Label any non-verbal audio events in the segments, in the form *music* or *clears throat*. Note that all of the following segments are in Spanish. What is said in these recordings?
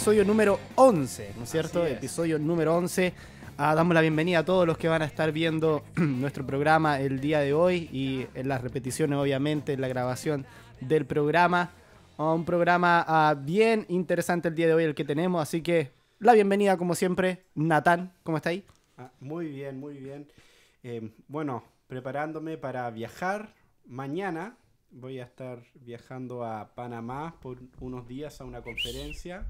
episodio número 11, ¿no es cierto? Episodio número 11. Ah, damos la bienvenida a todos los que van a estar viendo *clears throat* nuestro programa el día de hoy y en las repeticiones, obviamente, en la grabación del programa. Ah, un programa ah, bien interesante el día de hoy el que tenemos, así que la bienvenida, como siempre, Natán, ¿cómo está ahí? muy bien, muy bien. Eh, bueno, preparándome para viajar mañana. Voy a estar viajando a Panamá por unos días a una conferencia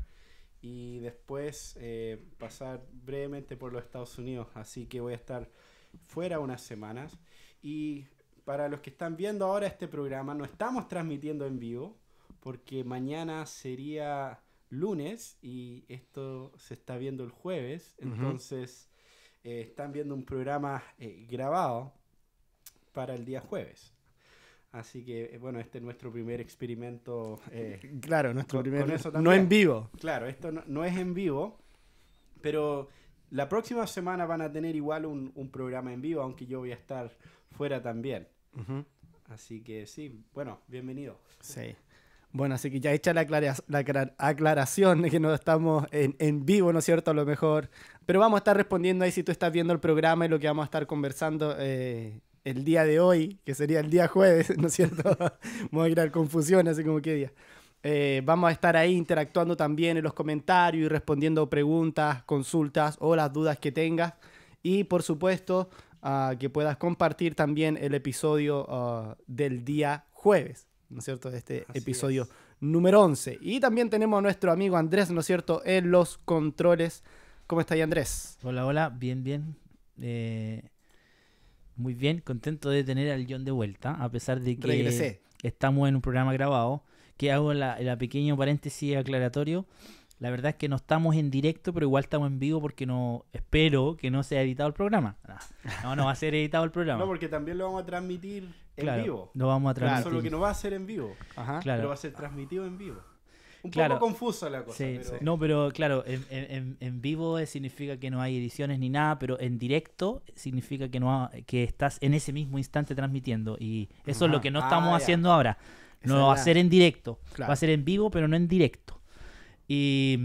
y después eh, pasar brevemente por los Estados Unidos. Así que voy a estar fuera unas semanas. Y para los que están viendo ahora este programa, no estamos transmitiendo en vivo porque mañana sería lunes y esto se está viendo el jueves. Entonces eh, están viendo un programa eh, grabado para el día jueves. Así que, eh, bueno, este es nuestro primer experimento. Eh, *laughs* claro, nuestro primer. no en vivo. Claro, esto no, es en vivo. Pero la próxima semana van a tener igual un, programa en vivo, aunque yo voy a estar fuera también. Así que sí, bueno, bienvenido. Sí. Bueno, así que ya hecha la, la aclaración de que no estamos en, en, vivo, ¿no es cierto? A lo mejor. Pero vamos a estar respondiendo ahí si tú estás viendo el programa y lo que vamos a estar conversando. Eh, el día de hoy, que sería el día jueves, *laughs* ¿no es cierto? *laughs* vamos a crear confusión, así como que día. Eh, vamos a estar ahí interactuando también en los comentarios y respondiendo preguntas, consultas o las dudas que tengas. Y por supuesto, ah, que puedas compartir también el episodio ah, del día jueves, ¿no es cierto? de Este episodio número 11. Y también tenemos a nuestro amigo Andrés, ¿no es cierto?, en los controles. ¿Cómo está ahí, Andrés? Hola, hola, bien, bien. Eh, muy bien, contento de tener al John de vuelta, a pesar de que estamos en un programa grabado, que hago la, la pequeño paréntesis aclaratorio. La verdad es que no estamos en directo, pero igual estamos en vivo porque no espero que no sea editado el programa. No, no va a ser editado el programa. *laughs* no, porque también lo vamos a transmitir en vivo. Lo vamos a transmitir. solo que no va a ser en vivo. Ajá, claro. Pero va a ser transmitido en vivo. Un claro, poco confusa la cosa. No, pero claro, en, vivo significa que no hay ediciones ni nada, pero en directo significa que no que estás en ese mismo instante transmitiendo. Y eso es lo ah. que no estamos ah, haciendo ahora. No va a ser en directo. Va a ser en vivo, pero no en directo. Y.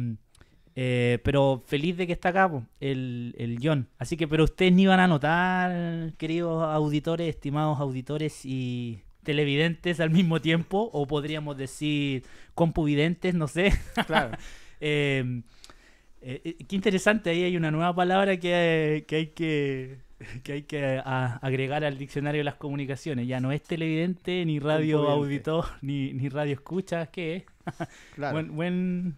Eh, pero feliz de que está acá el, el John. Así que, pero ustedes ni van a notar, queridos auditores, estimados auditores y televidentes al mismo tiempo, o podríamos decir compuvidentes, no sé. *laughs* Em, eh, eh, qué interesante, ahí hay una nueva palabra que, hay que, hay que agregar al diccionario de las comunicaciones. Ya no es televidente, ni radio auditor, *laughs* ni, radio escucha, ¿qué *laughs* claro. buen,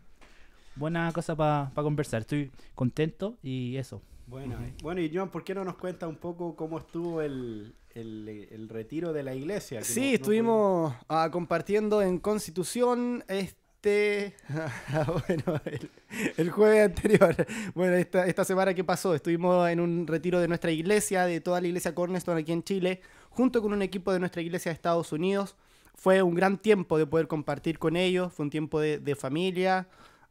buena cosa para conversar. Estoy contento y eso. Bueno, eh, bueno, y Joan, ¿por qué no nos cuenta un poco cómo estuvo el, el, retiro de la iglesia. sí, estuvimos ah, compartiendo en Constitución este... *laughs* Ah, el, jueves anterior. Bueno, esta, semana que pasó, estuvimos en un retiro de nuestra iglesia, de toda la iglesia Cornerstone aquí en Chile, junto con un equipo de nuestra iglesia de Estados Unidos. Fue un gran tiempo de poder compartir con ellos, fue un tiempo de, de familia,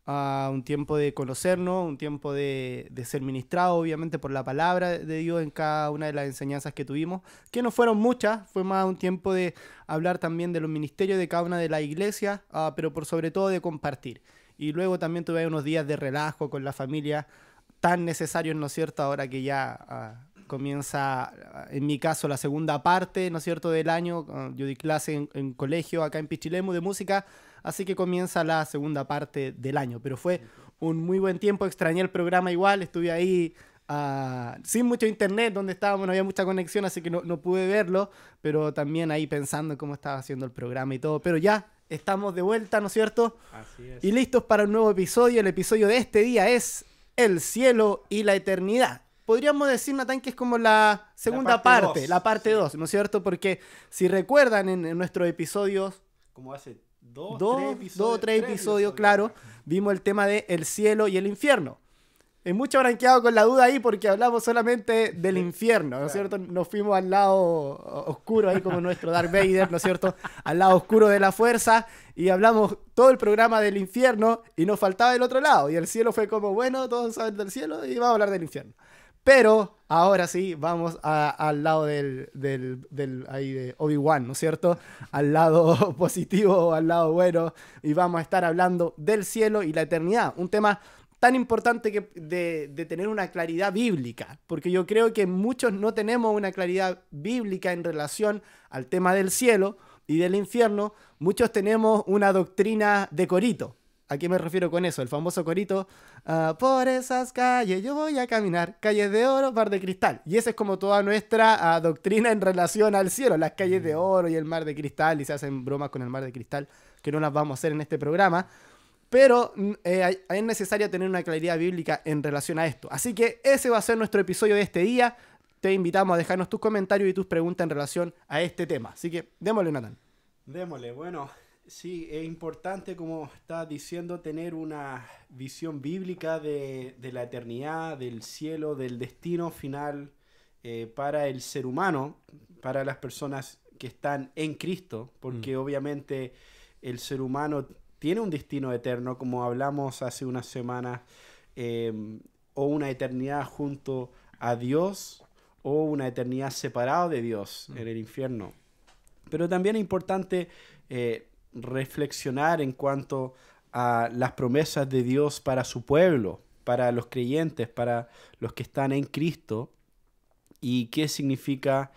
a un tiempo de conocernos, un tiempo de, ser ministrado, obviamente, por la palabra de Dios en cada una de las enseñanzas que tuvimos, que no fueron muchas, fue más un tiempo de hablar también de los ministerios de cada una de las iglesias, ah, pero por sobre todo de compartir. Y luego también tuve unos días de relajo con la familia, tan necesarios, ¿no es cierto?, ahora que ya ah, comienza, ah, en mi caso, la segunda parte, ¿no es cierto?, del año. yo di clase en, en colegio acá en Pichilemu de música así que comienza la segunda parte del año. Pero fue un muy buen tiempo, extrañé el programa igual, estuve ahí ah, sin mucho internet, donde estábamos no había mucha conexión, así que no, no, pude verlo, pero también ahí pensando en cómo estaba haciendo el programa y todo. Pero ya estamos de vuelta, ¿no es cierto? Así es. Y listos para un nuevo episodio. El episodio de este día es El cielo y la eternidad. Podríamos decir, Natán, que es como la segunda parte, la parte 2, ¿no es cierto? Porque si recuerdan en, en nuestros episodios... Como hace dos, dos, tres episodios, claro, vimos el tema de el cielo y el infierno. Es mucho branqueado con la duda ahí porque hablamos solamente del infierno, ¿no es cierto? Nos fuimos al lado oscuro ahí como nuestro Darth Vader, ¿no es cierto? Al lado oscuro de la fuerza y hablamos todo el programa del infierno y nos faltaba el otro lado y el cielo fue como, bueno, todos saben del cielo y vamos a hablar del infierno. Pero ahora sí, vamos al lado del, de Obi-Wan, ¿no es cierto? Al lado *laughs* positivo, al lado bueno. Y vamos a estar hablando del cielo y la eternidad. Un tema tan importante que de, de, tener una claridad bíblica, porque yo creo que muchos no tenemos una claridad bíblica en relación al tema del cielo y del infierno, muchos tenemos una doctrina de corito, ¿A qué me refiero con eso? El famoso corito, ah, por esas calles yo voy a caminar, calles de oro, mar de cristal. Y esa es como toda nuestra ah, doctrina en relación al cielo, las calles de mm. oro y el mar de cristal, y se hacen bromas con el mar de cristal, que no las vamos a hacer en este programa. Pero mm, eh, es necesario tener una claridad bíblica en relación a esto. Así que ese va a ser nuestro episodio de este día. Te invitamos a dejarnos tus comentarios y tus preguntas en relación a este tema. Así que démosle, Natán. Démosle, bueno. Sí, es importante, como está diciendo, tener una visión bíblica de, la eternidad, del cielo, del destino final eh, para el ser humano, para las personas que están en Cristo, porque mm. obviamente el ser humano tiene un destino eterno, como hablamos hace unas semanas, em, o una eternidad junto a Dios, o una eternidad separado de Dios mm. en el infierno. Pero también es importante eh, reflexionar en cuanto a las promesas de Dios para su pueblo, para los creyentes, para los que están en Cristo, y qué significa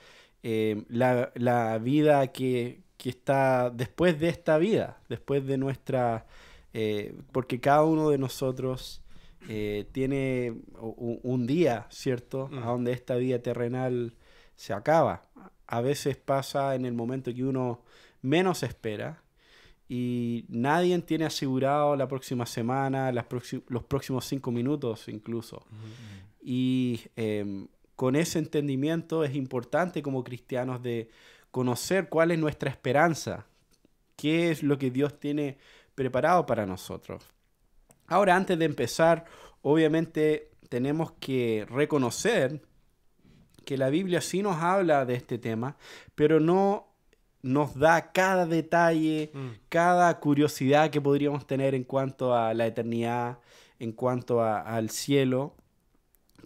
eh, la, vida que, está después de esta vida, después de nuestra... Eh, porque cada uno de nosotros eh, tiene un, día, ¿cierto? A mm. donde esta vida terrenal se acaba. A veces pasa en el momento que uno menos espera y nadie tiene asegurado la próxima semana, las los próximos cinco minutos incluso. Y em, con ese entendimiento es importante como cristianos de conocer cuál es nuestra esperanza, qué es lo que Dios tiene preparado para nosotros. Ahora, antes de empezar, obviamente tenemos que reconocer que la Biblia sí nos habla de este tema, pero no nos da cada detalle, mm. cada curiosidad que podríamos tener en cuanto a la eternidad, en cuanto al cielo,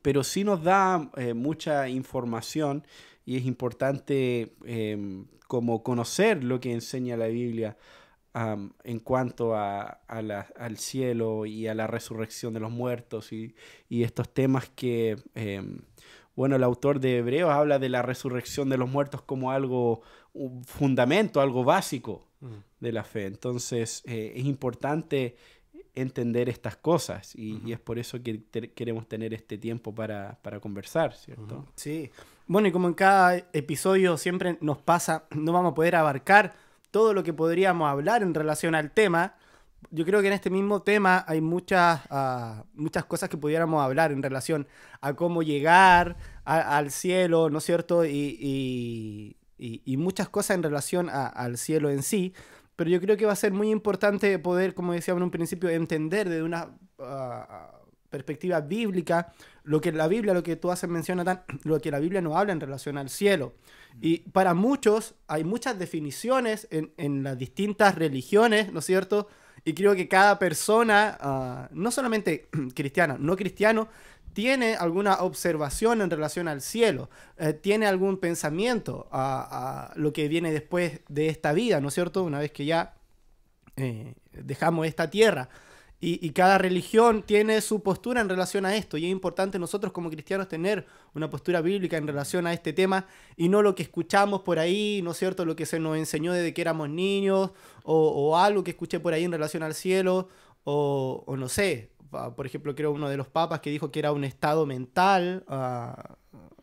pero sí nos da eh, mucha información y es importante em, como conocer lo que enseña la Biblia en cuanto al cielo y a la resurrección de los muertos y, estos temas que, em, bueno, el autor de Hebreos habla de la resurrección de los muertos como algo un fundamento, algo básico mm. de la fe. Entonces eh, es importante entender estas cosas y, es por eso que queremos tener este tiempo para, conversar, ¿cierto? Sí. Bueno, y como en cada episodio siempre nos pasa, no vamos a poder abarcar todo lo que podríamos hablar en relación al tema. Yo creo que en este mismo tema hay muchas, ah, muchas cosas que pudiéramos hablar en relación a cómo llegar al cielo, ¿no es cierto? y y, muchas cosas en relación al cielo en sí, pero yo creo que va a ser muy importante poder, como decíamos en un principio, entender desde una ah, perspectiva bíblica lo que la Biblia, lo que tú haces menciona, *clears throat* lo que la Biblia no habla en relación al cielo. Y para muchos hay muchas definiciones en, las distintas religiones, ¿no es cierto? Y creo que cada persona, ah, no solamente *clears throat* cristiana no cristiano, tiene alguna observación en relación al cielo, eh, tiene algún pensamiento a, lo que viene después de esta vida, ¿no es cierto? Una vez que ya eh, dejamos esta tierra. Y, cada religión tiene su postura en relación a esto. Y es importante nosotros como cristianos tener una postura bíblica en relación a este tema y no lo que escuchamos por ahí, ¿no es cierto? Lo que se nos enseñó desde que éramos niños o, algo que escuché por ahí en relación al cielo o no sé, por ejemplo, creo uno de los papas que dijo que era un estado mental. Ah,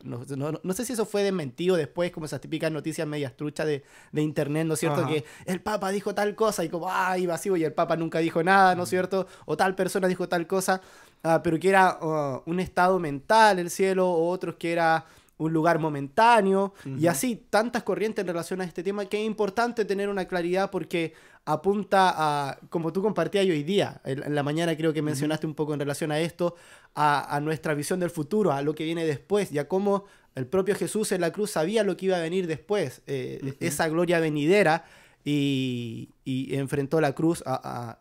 no, sé si eso fue desmentido después, como esas típicas noticias medias truchas de, internet, ¿no es cierto? Que el Papa dijo tal cosa y como, ay, vacío, y el Papa nunca dijo nada, ¿no es mm. cierto? O tal persona dijo tal cosa, ah, pero que era ah, un estado mental el cielo, o otros que era un lugar momentáneo, y así tantas corrientes en relación a este tema que es importante tener una claridad porque apunta a, como tú compartías hoy día, en la mañana creo que mencionaste un poco en relación a esto, a, nuestra visión del futuro, a lo que viene después y a cómo el propio Jesús en la cruz sabía lo que iba a venir después, eh, esa gloria venidera. Y, enfrentó la cruz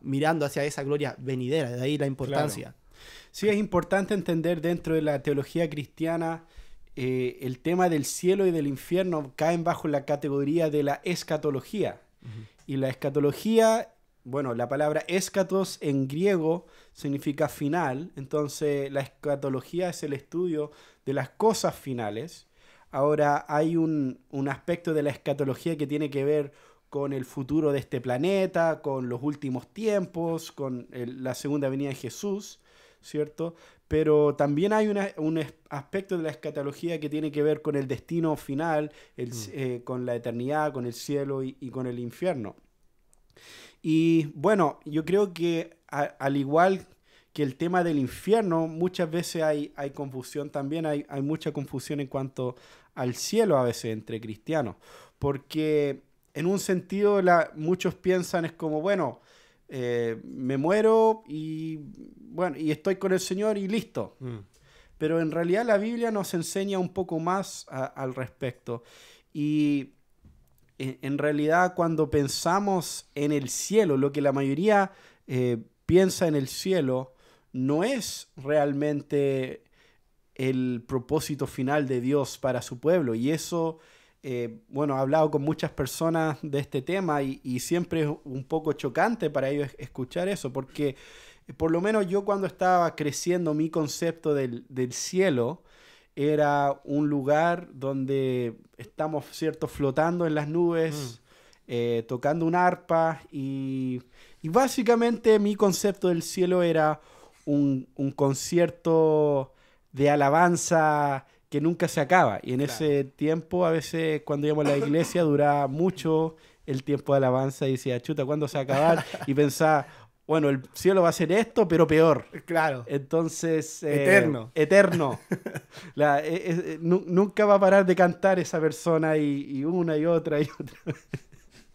mirando hacia esa gloria venidera, de ahí la importancia. Sí, es importante entender dentro de la teología cristiana eh, el tema del cielo y del infierno caen bajo la categoría de la escatología. Y la escatología, bueno, la palabra escatos en griego significa final, entonces la escatología es el estudio de las cosas finales. Ahora hay un, aspecto de la escatología que tiene que ver con el futuro de este planeta, con los últimos tiempos, con la segunda venida de Jesús. ¿cierto? Pero también hay un aspecto de la escatología que tiene que ver con el destino final, mm. eh, con la eternidad, con el cielo y, con el infierno. Y bueno, yo creo que al igual que el tema del infierno, muchas veces hay, hay confusión también, hay, hay mucha confusión en cuanto al cielo a veces entre cristianos, porque en un sentido la, muchos piensan es como, bueno, eh, me muero y bueno, y estoy con el Señor y listo. Mm. Pero en realidad la Biblia nos enseña un poco más al respecto. Y en, realidad cuando pensamos en el cielo, lo que la mayoría eh, piensa en el cielo, no es realmente el propósito final de Dios para su pueblo. Y eso eh, bueno, he hablado con muchas personas de este tema y, siempre es un poco chocante para ellos escuchar eso, porque eh, por lo menos yo cuando estaba creciendo mi concepto del, cielo era un lugar donde estamos, ¿cierto?, flotando en las nubes, mm. eh, tocando un arpa y, básicamente mi concepto del cielo era un, un concierto de alabanza que nunca se acaba. Y en ese tiempo, a veces cuando íbamos a la iglesia, duraba mucho el tiempo de alabanza y decía, chuta, ¿cuándo se va a acabar? Y pensaba, bueno, el cielo va a ser esto, pero peor. Claro. Entonces... Eh, eterno. Eterno. *laughs* Eh, eh, nunca va a parar de cantar esa persona y una y otra y otra.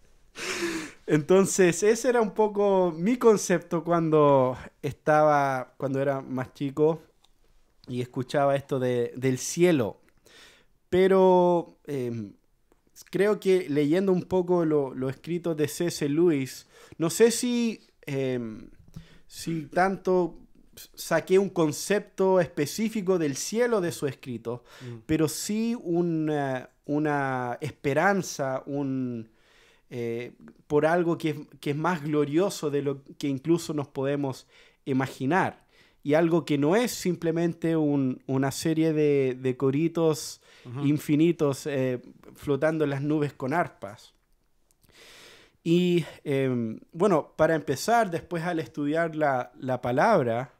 *laughs* Entonces, ese era un poco mi concepto cuando estaba, cuando era más chico y escuchaba esto del cielo. Pero em, creo que leyendo un poco lo, escritos escrito de C.S. Lewis, no sé em, si, tanto saqué un concepto específico del cielo de su escrito, mm. pero sí una, esperanza, un, eh, por algo que, es más glorioso de lo que incluso nos podemos imaginar y algo que no es simplemente una serie de, coritos infinitos eh, flotando en las nubes con arpas. Y em, bueno, para empezar, después al estudiar la, palabra,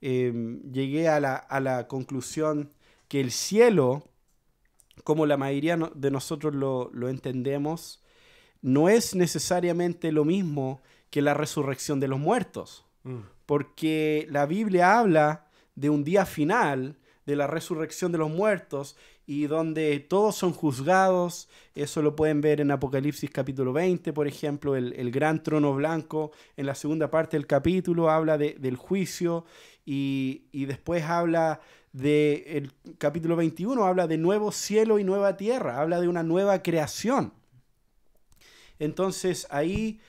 em, llegué a la, conclusión que el cielo, como la mayoría de nosotros lo, entendemos, no es necesariamente lo mismo que la resurrección de los muertos. Mm porque la Biblia habla de un día final, de la resurrección de los muertos y donde todos son juzgados. Eso lo pueden ver en Apocalipsis capítulo 20, por ejemplo, el, gran trono blanco. En la segunda parte del capítulo habla del juicio y, después habla de, el capítulo 21 habla de nuevo cielo y nueva tierra, habla de una nueva creación. Entonces ahí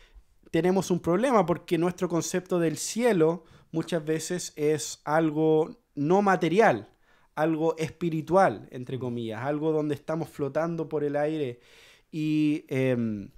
tenemos un problema porque nuestro concepto del cielo muchas veces es algo no material, algo espiritual, entre mm. comillas, algo donde estamos flotando por el aire. Y em,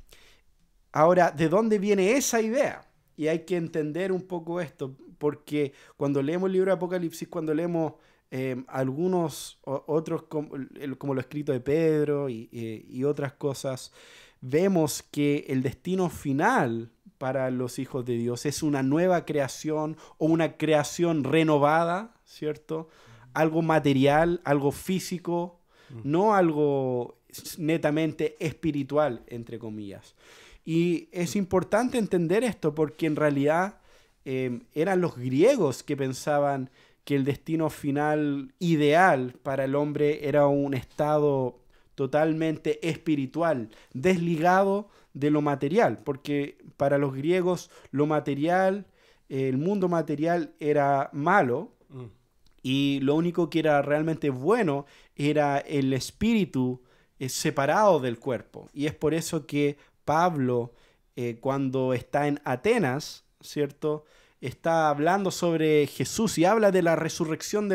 ahora, ¿de dónde viene esa idea? Y hay que entender un poco esto, porque cuando leemos el libro de Apocalipsis, cuando leemos em, algunos otros, como, lo escrito de Pedro eh, y otras cosas, vemos que el destino final para los hijos de Dios. Es una nueva creación o una creación renovada, ¿cierto? Algo material, algo físico, no algo netamente espiritual, entre comillas. Y es importante entender esto porque en realidad em, eran los griegos que pensaban que el destino final ideal para el hombre era un estado totalmente espiritual, desligado de lo material, porque para los griegos lo material, el mundo material era malo mm. y lo único que era realmente bueno era el espíritu eh, separado del cuerpo. Y es por eso que Pablo, eh, cuando está en Atenas, ¿cierto? está hablando sobre Jesús y habla de la resurrección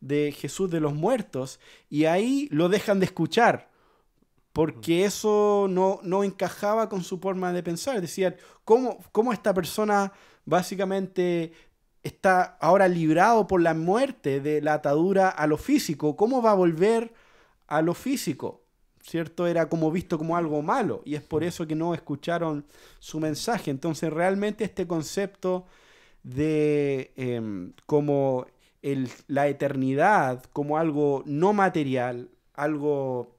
de Jesús de los muertos y ahí lo dejan de escuchar porque eso no, encajaba con su forma de pensar. Decía, ¿cómo, esta persona básicamente está ahora librado por la muerte de la atadura a lo físico? ¿Cómo va a volver a lo físico? ¿Cierto? Era como visto como algo malo y es por eso que no escucharon su mensaje. Entonces realmente este concepto de em, como la eternidad, como algo no material, algo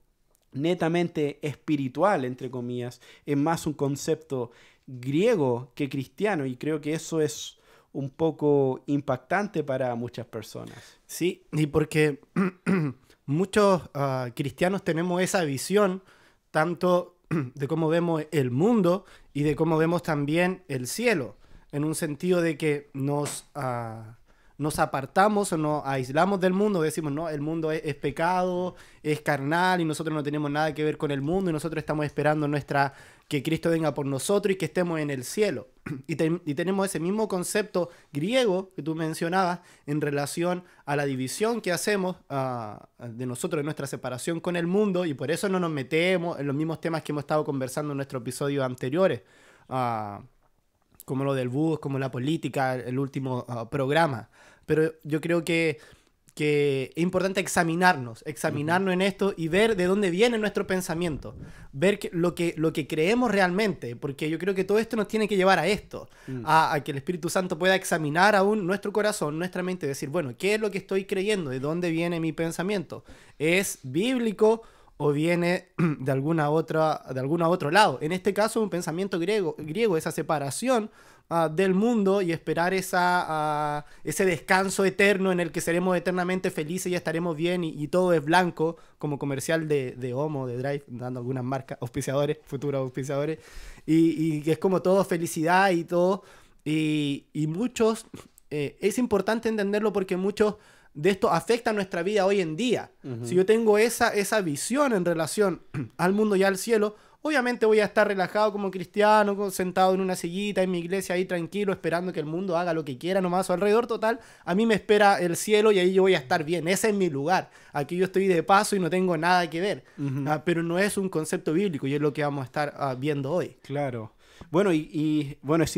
netamente espiritual, entre comillas, es más un concepto griego que cristiano y creo que eso es un poco impactante para muchas personas. Sí, y porque *clears throat* muchos ah, cristianos tenemos esa visión tanto *clears throat* de cómo vemos el mundo y de cómo vemos también el cielo, en un sentido de que nos, ah, nos apartamos o nos aislamos del mundo, decimos, no, el mundo es, pecado, es carnal y nosotros no tenemos nada que ver con el mundo y nosotros estamos esperando nuestra que Cristo venga por nosotros y que estemos en el cielo. *clears throat* Y, tenemos ese mismo concepto griego que tú mencionabas en relación a la división que hacemos ah, de nosotros, de nuestra separación con el mundo, y por eso no nos metemos en los mismos temas que hemos estado conversando en nuestros episodios anteriores. Ah, como lo del bus, como la política, el último ah, programa pero yo creo que, que es importante examinarnos, examinarnos en esto y ver de dónde viene nuestro pensamiento, ver lo, que, lo que creemos realmente, porque yo creo que todo esto nos tiene que llevar a esto, mm. a, que el Espíritu Santo pueda examinar aún nuestro corazón, nuestra mente, decir, bueno, ¿qué es lo que estoy creyendo? ¿De dónde viene mi pensamiento? ¿Es bíblico? o viene *clears throat* de alguna otra de algún otro lado. En este caso un pensamiento griego, griego esa separación Ah, del mundo y esperar ah, ese descanso eterno en el que seremos eternamente felices y estaremos bien y, todo es blanco, como comercial de, Homo, de Drive, dando algunas marcas, auspiciadores, futuros auspiciadores, y, que es como todo felicidad y todo. Y, muchos, eh, es importante entenderlo porque muchos de esto afecta nuestra vida hoy en día. Si yo tengo esa, esa visión en relación *clears throat* al mundo y al cielo, Obviamente voy a estar relajado como cristiano, sentado en una sillita en mi iglesia ahí tranquilo, esperando que el mundo haga lo que quiera nomás a alrededor. Total, a mí me espera el cielo y ahí yo voy a estar bien. Ese es mi lugar. Aquí yo estoy de paso y no tengo nada que ver. Ah, pero no es un concepto bíblico y es lo que vamos a estar ah, viendo hoy. Claro. Bueno, y, bueno, es,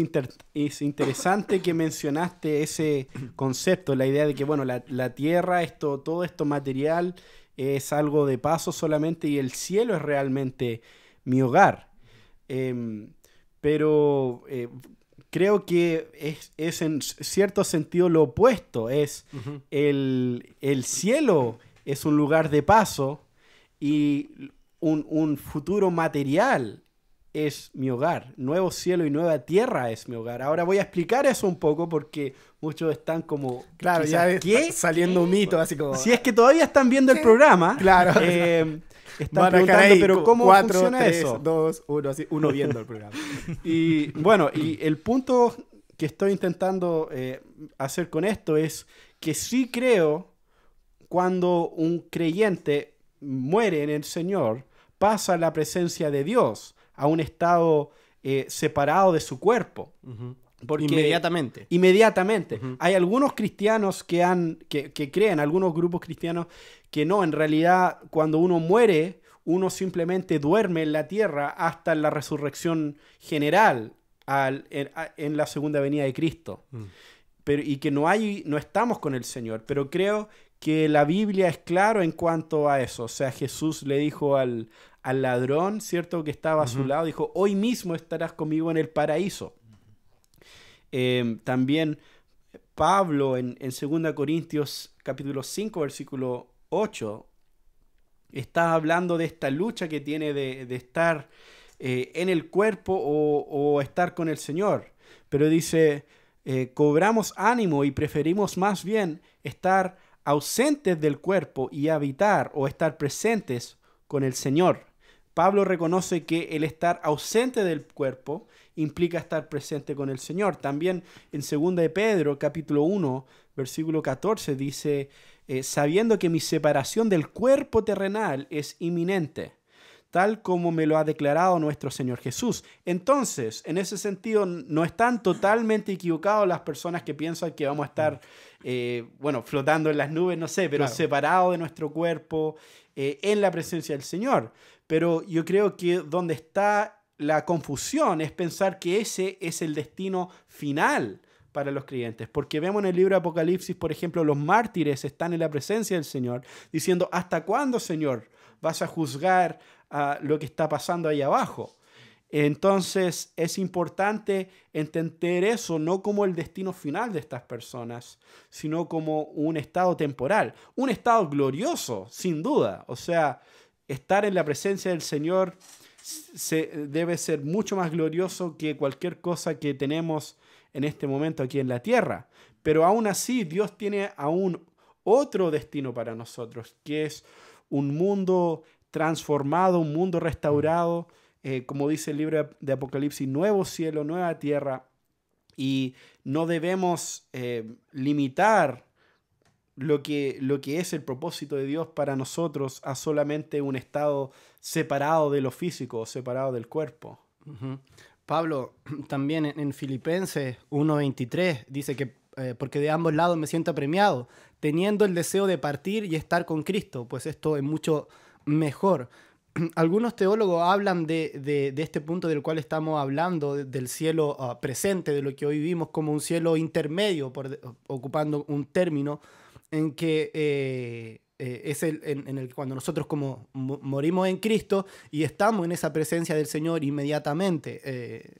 interesante que mencionaste ese concepto, la idea de que, bueno, la, la tierra, esto, todo esto material es algo de paso solamente y el cielo es realmente mi hogar. Em, pero eh, creo que es, en cierto sentido lo opuesto, es el, cielo es un lugar de paso y un, un futuro material es mi hogar, nuevo cielo y nueva tierra es mi hogar. Ahora voy a explicar eso un poco porque muchos están como claro, ya saliendo un mito así como si es que todavía están viendo el programa, *laughs* claro, eh, están preguntando pero cómo funciona eso, dos, uno, viendo el programa. *laughs* y bueno, y el punto que estoy intentando eh, hacer con esto es que sí creo cuando un creyente muere en el Señor pasa la presencia de Dios a un estado eh, separado de su cuerpo. inmediatamente. Inmediatamente. Hay algunos cristianos que, han, que, creen, algunos grupos cristianos que no, en realidad cuando uno muere, uno simplemente duerme en la tierra hasta la resurrección general en, la segunda venida de Cristo. Mm. Pero, y que no, hay, no estamos con el Señor. Pero creo que la Biblia es claro en cuanto a eso. O sea, Jesús le dijo al, al ladrón, ¿cierto? Que estaba a su lado, dijo, hoy mismo estarás conmigo en el paraíso. Em, también Pablo en, en 2 Corintios capítulo 5, versículo 8, está hablando de esta lucha que tiene de, estar eh, en el cuerpo o, estar con el Señor. Pero dice, eh, cobramos ánimo y preferimos más bien estar ausentes del cuerpo y habitar o estar presentes con el Señor. Pablo reconoce que el estar ausente del cuerpo implica estar presente con el Señor. También en 2 de Pedro, capítulo 1, versículo 14, dice, eh, sabiendo que mi separación del cuerpo terrenal es inminente, tal como me lo ha declarado nuestro Señor Jesús. Entonces, en ese sentido, no están totalmente equivocados las personas que piensan que vamos a estar, eh, bueno, flotando en las nubes, no sé, pero separados de nuestro cuerpo, eh, en la presencia del Señor pero yo creo que donde está la confusión es pensar que ese es el destino final para los creyentes, porque vemos en el libro de Apocalipsis, por ejemplo, los mártires están en la presencia del Señor, diciendo, ¿hasta cuándo, Señor, vas a juzgar a lo que está pasando ahí abajo? Entonces es importante entender eso no como el destino final de estas personas, sino como un estado temporal, un estado glorioso, sin duda. O sea, estar en la presencia del Señor se, debe ser mucho más glorioso que cualquier cosa que tenemos en este momento aquí en la tierra. Pero aún así, Dios tiene aún otro destino para nosotros, que es un mundo transformado, un mundo restaurado, eh, como dice el libro de Apocalipsis, nuevo cielo, nueva tierra. Y no debemos eh, limitar lo que, lo que es el propósito de Dios para nosotros a solamente un estado separado de lo físico, separado del cuerpo. Pablo, *clears throat* también en Filipenses 1.23 dice que eh, porque de ambos lados me siento apremiado, teniendo el deseo de partir y estar con Cristo, pues esto es mucho mejor. *clears throat* Algunos teólogos hablan de, este punto del cual estamos hablando, del cielo ah, presente, de lo que hoy vivimos como un cielo intermedio, ocupando un término, en que eh, eh, es el, en, cuando nosotros como morimos en Cristo y estamos en esa presencia del Señor inmediatamente. Eh,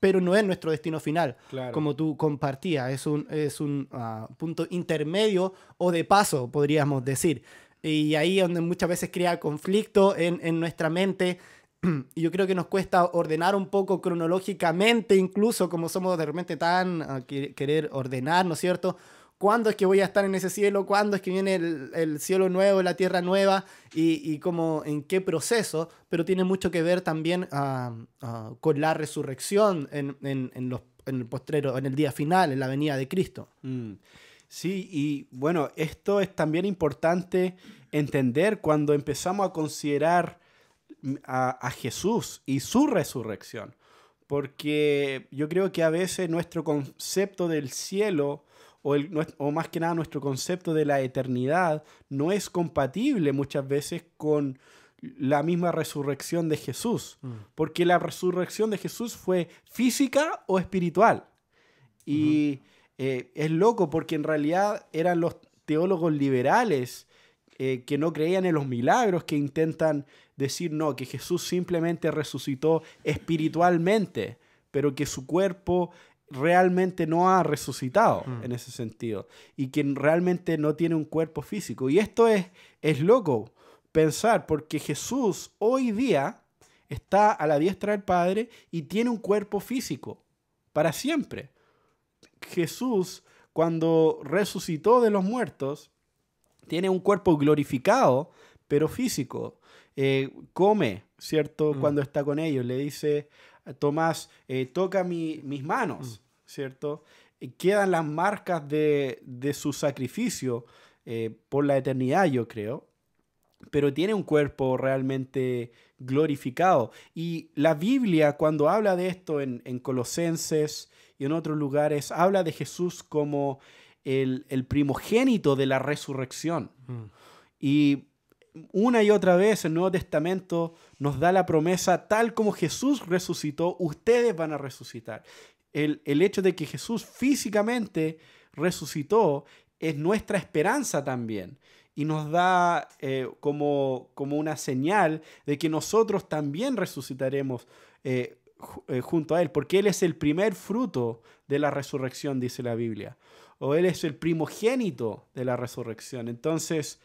pero no es nuestro destino final, como tú compartías, es un, es un ah, punto intermedio o de paso, podríamos decir. Y ahí es donde muchas veces crea conflicto en, nuestra mente, *clears throat* y yo creo que nos cuesta ordenar un poco cronológicamente, incluso como somos de repente tan ah, querer ordenar, ¿no es cierto? cuándo es que voy a estar en ese cielo, cuándo es que viene el, cielo nuevo, la tierra nueva y, y en qué proceso, pero tiene mucho que ver también ah, ah, con la resurrección en, los, en, el postrero, en el día final, en la venida de Cristo. Mm. Sí, y bueno, esto es también importante entender cuando empezamos a considerar mm, a, a Jesús y su resurrección, porque yo creo que a veces nuestro concepto del cielo o, más que nada nuestro concepto de la eternidad no es compatible muchas veces con la misma resurrección de Jesús, mm. porque la resurrección de Jesús fue física o espiritual. Y eh, es loco porque en realidad eran los teólogos liberales eh, que no creían en los milagros, que intentan decir no, que Jesús simplemente resucitó espiritualmente, pero que su cuerpo realmente no ha resucitado mm. en ese sentido y quien realmente no tiene un cuerpo físico. Y esto es, es loco pensar porque Jesús hoy día está a la diestra del Padre y tiene un cuerpo físico para siempre. Jesús cuando resucitó de los muertos tiene un cuerpo glorificado pero físico. Eh, come, ¿cierto? Mm. Cuando está con ellos, le dice Tomás eh, toca mis manos, mm. ¿cierto? quedan las marcas de, su sacrificio eh, por la eternidad, yo creo. Pero tiene un cuerpo realmente glorificado. Y la Biblia, cuando habla de esto en, Colosenses y en otros lugares, habla de Jesús como el, primogénito de la resurrección. Mm. Y una y otra vez el Nuevo Testamento nos da la promesa, tal como Jesús resucitó, ustedes van a resucitar. El, hecho de que Jesús físicamente resucitó es nuestra esperanza también y nos da eh, como, como, una señal de que nosotros también resucitaremos eh, eh, junto a Él, porque Él es el primer fruto de la resurrección, dice la Biblia, o Él es el primogénito de la resurrección. Entonces,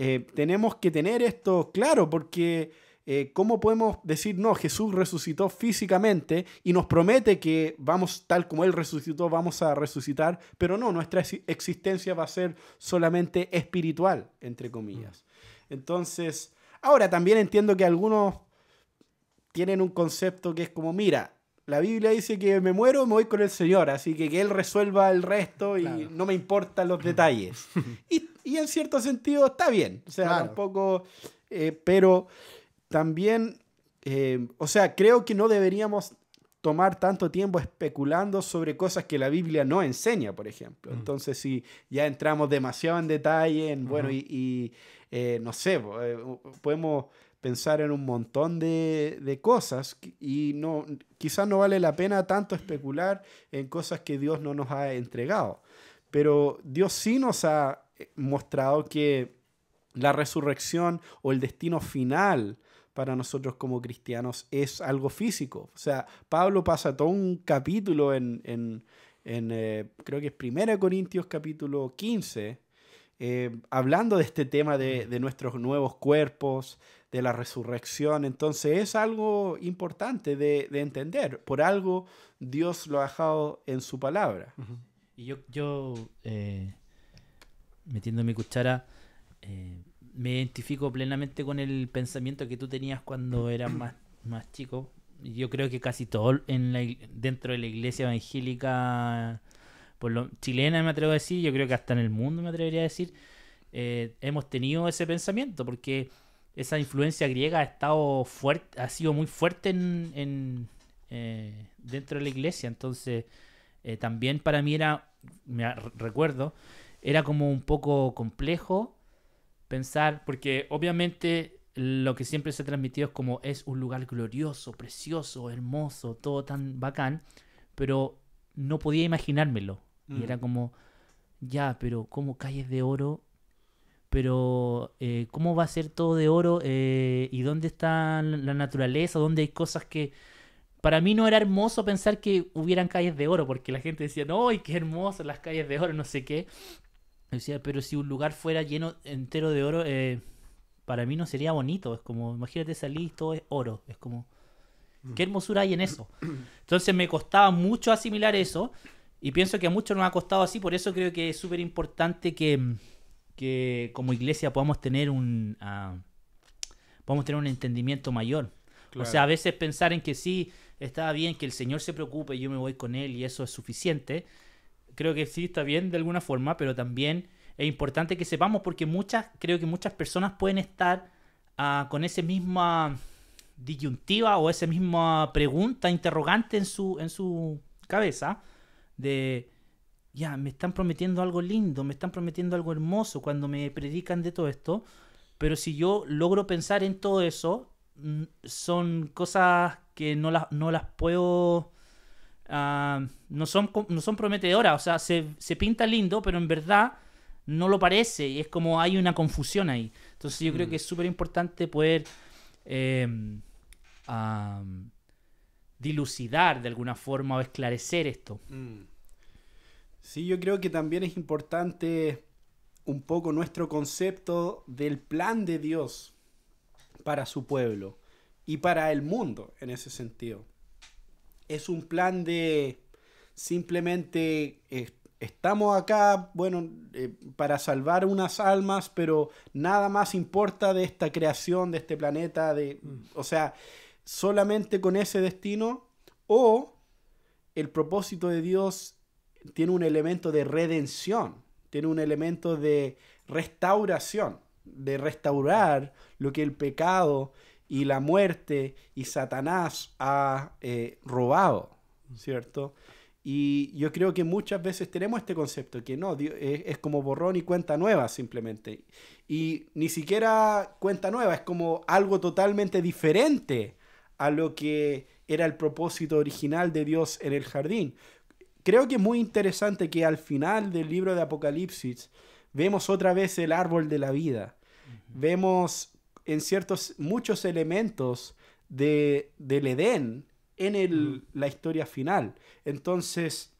eh, tenemos que tener esto claro porque eh, ¿cómo podemos decir, no, Jesús resucitó físicamente y nos promete que vamos tal como Él resucitó, vamos a resucitar? Pero no, nuestra existencia va a ser solamente espiritual, entre comillas. Entonces, ahora también entiendo que algunos tienen un concepto que es como, mira, la Biblia dice que me muero, me voy con el Señor, así que que Él resuelva el resto y no me importan los detalles. *laughs* y, en cierto sentido está bien, o sea, un poco, eh, pero también, eh, o sea, creo que no deberíamos tomar tanto tiempo especulando sobre cosas que la Biblia no enseña, por ejemplo. Entonces, si ya entramos demasiado en detalle, en, bueno, y, eh, no sé, podemos pensar en un montón de cosas y no, quizás no vale la pena tanto especular en cosas que Dios no nos ha entregado. Pero Dios sí nos ha eh, mostrado que la resurrección o el destino final para nosotros como cristianos es algo físico. O sea, Pablo pasa todo un capítulo en, en, eh, creo que es 1 Corintios capítulo 15, eh, hablando de este tema de, nuestros nuevos cuerpos, de la resurrección. Entonces es algo importante de, entender. Por algo Dios lo ha dejado en su palabra. Y yo, yo eh, metiendo mi cuchara, eh, me identifico plenamente con el pensamiento que tú tenías cuando *clears throat* eras más, más chico. Yo creo que casi todo en la, dentro de la iglesia evangélica por lo chilena me atrevo a decir, yo creo que hasta en el mundo me atrevería a decir, eh, hemos tenido ese pensamiento, porque esa influencia griega ha estado fuerte, ha sido muy fuerte en, eh, dentro de la iglesia. Entonces, eh, también para mí era, me recuerdo, era como un poco complejo pensar, porque obviamente lo que siempre se ha transmitido es como es un lugar glorioso, precioso, hermoso, todo tan bacán, pero no podía imaginármelo. Y era mm. como, ya, pero como calles de oro? Pero eh, ¿cómo va a ser todo de oro? Eh, ¿Y dónde está la naturaleza? ¿Dónde hay cosas que... Para mí no era hermoso pensar que hubieran calles de oro, porque la gente decía, no, qué hermosas las calles de oro, no sé qué. Decía, pero si un lugar fuera lleno entero de oro, eh, para mí no sería bonito. Es como, imagínate salir y todo es oro. Es como, mm. ¿qué hermosura hay en eso? *clears throat* Entonces me costaba mucho asimilar eso. Y pienso que a muchos nos ha costado así, por eso creo que es súper importante que, como iglesia podamos tener un, ah, podamos tener un entendimiento mayor. O sea, a veces pensar en que sí, está bien, que el Señor se preocupe, y yo me voy con Él y eso es suficiente. Creo que sí está bien de alguna forma, pero también es importante que sepamos porque muchas, creo que muchas personas pueden estar ah, con esa misma disyuntiva o esa misma pregunta, interrogante en su, en su cabeza de, ya, me están prometiendo algo lindo, me están prometiendo algo hermoso cuando me predican de todo esto, pero si yo logro pensar en todo eso, mm, son cosas que no las, no las puedo... Ah, no, son, son prometedoras, o sea, se, pinta lindo, pero en verdad no lo parece y es como hay una confusión ahí. Entonces yo creo mm. que es súper importante poder... Em, dilucidar de alguna forma o esclarecer esto. Mm. Sí, yo creo que también es importante un poco nuestro concepto del plan de Dios para su pueblo y para el mundo en ese sentido. Es un plan de simplemente eh, estamos acá, bueno, eh, para salvar unas almas, pero nada más importa de esta creación, de este planeta, de, mm. o sea, solamente con ese destino o el propósito de Dios tiene un elemento de redención, tiene un elemento de restauración, de restaurar lo que el pecado y la muerte y Satanás ha eh, robado, ¿cierto? Y yo creo que muchas veces tenemos este concepto, que no, es, como borrón y cuenta nueva simplemente. Y ni siquiera cuenta nueva, es como algo totalmente diferente a lo que era el propósito original de Dios en el jardín. Creo que es muy interesante que al final del libro de Apocalipsis vemos otra vez el árbol de la vida. Vemos en ciertos muchos elementos de, del Edén en la historia final. Entonces,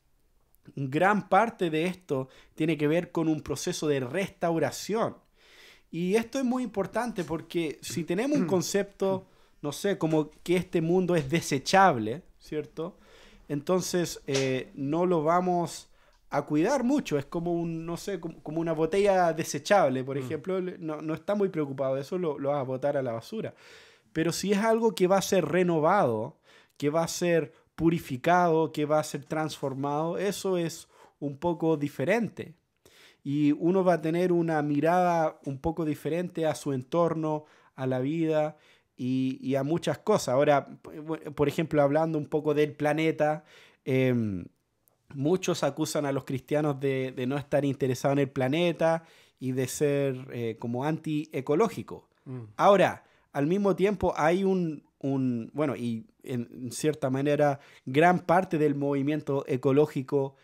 gran parte de esto tiene que ver con un proceso de restauración. Y esto es muy importante porque si tenemos un *clears throat* concepto no sé, como que este mundo es desechable, ¿cierto? Entonces eh, no lo vamos a cuidar mucho, es como no sé, como, una botella desechable, por mm. ejemplo, no, está muy preocupado eso, lo, lo vas a botar a la basura. Pero si es algo que va a ser renovado, que va a ser purificado, que va a ser transformado, eso es un poco diferente. Y uno va a tener una mirada un poco diferente a su entorno, a la vida, y, a muchas cosas. Ahora, por ejemplo, hablando un poco del planeta, em, muchos acusan a los cristianos de, no estar interesados en el planeta y de ser eh, como anti-ecológico. Mm. Ahora, al mismo tiempo hay un, bueno, y en cierta manera gran parte del movimiento ecológico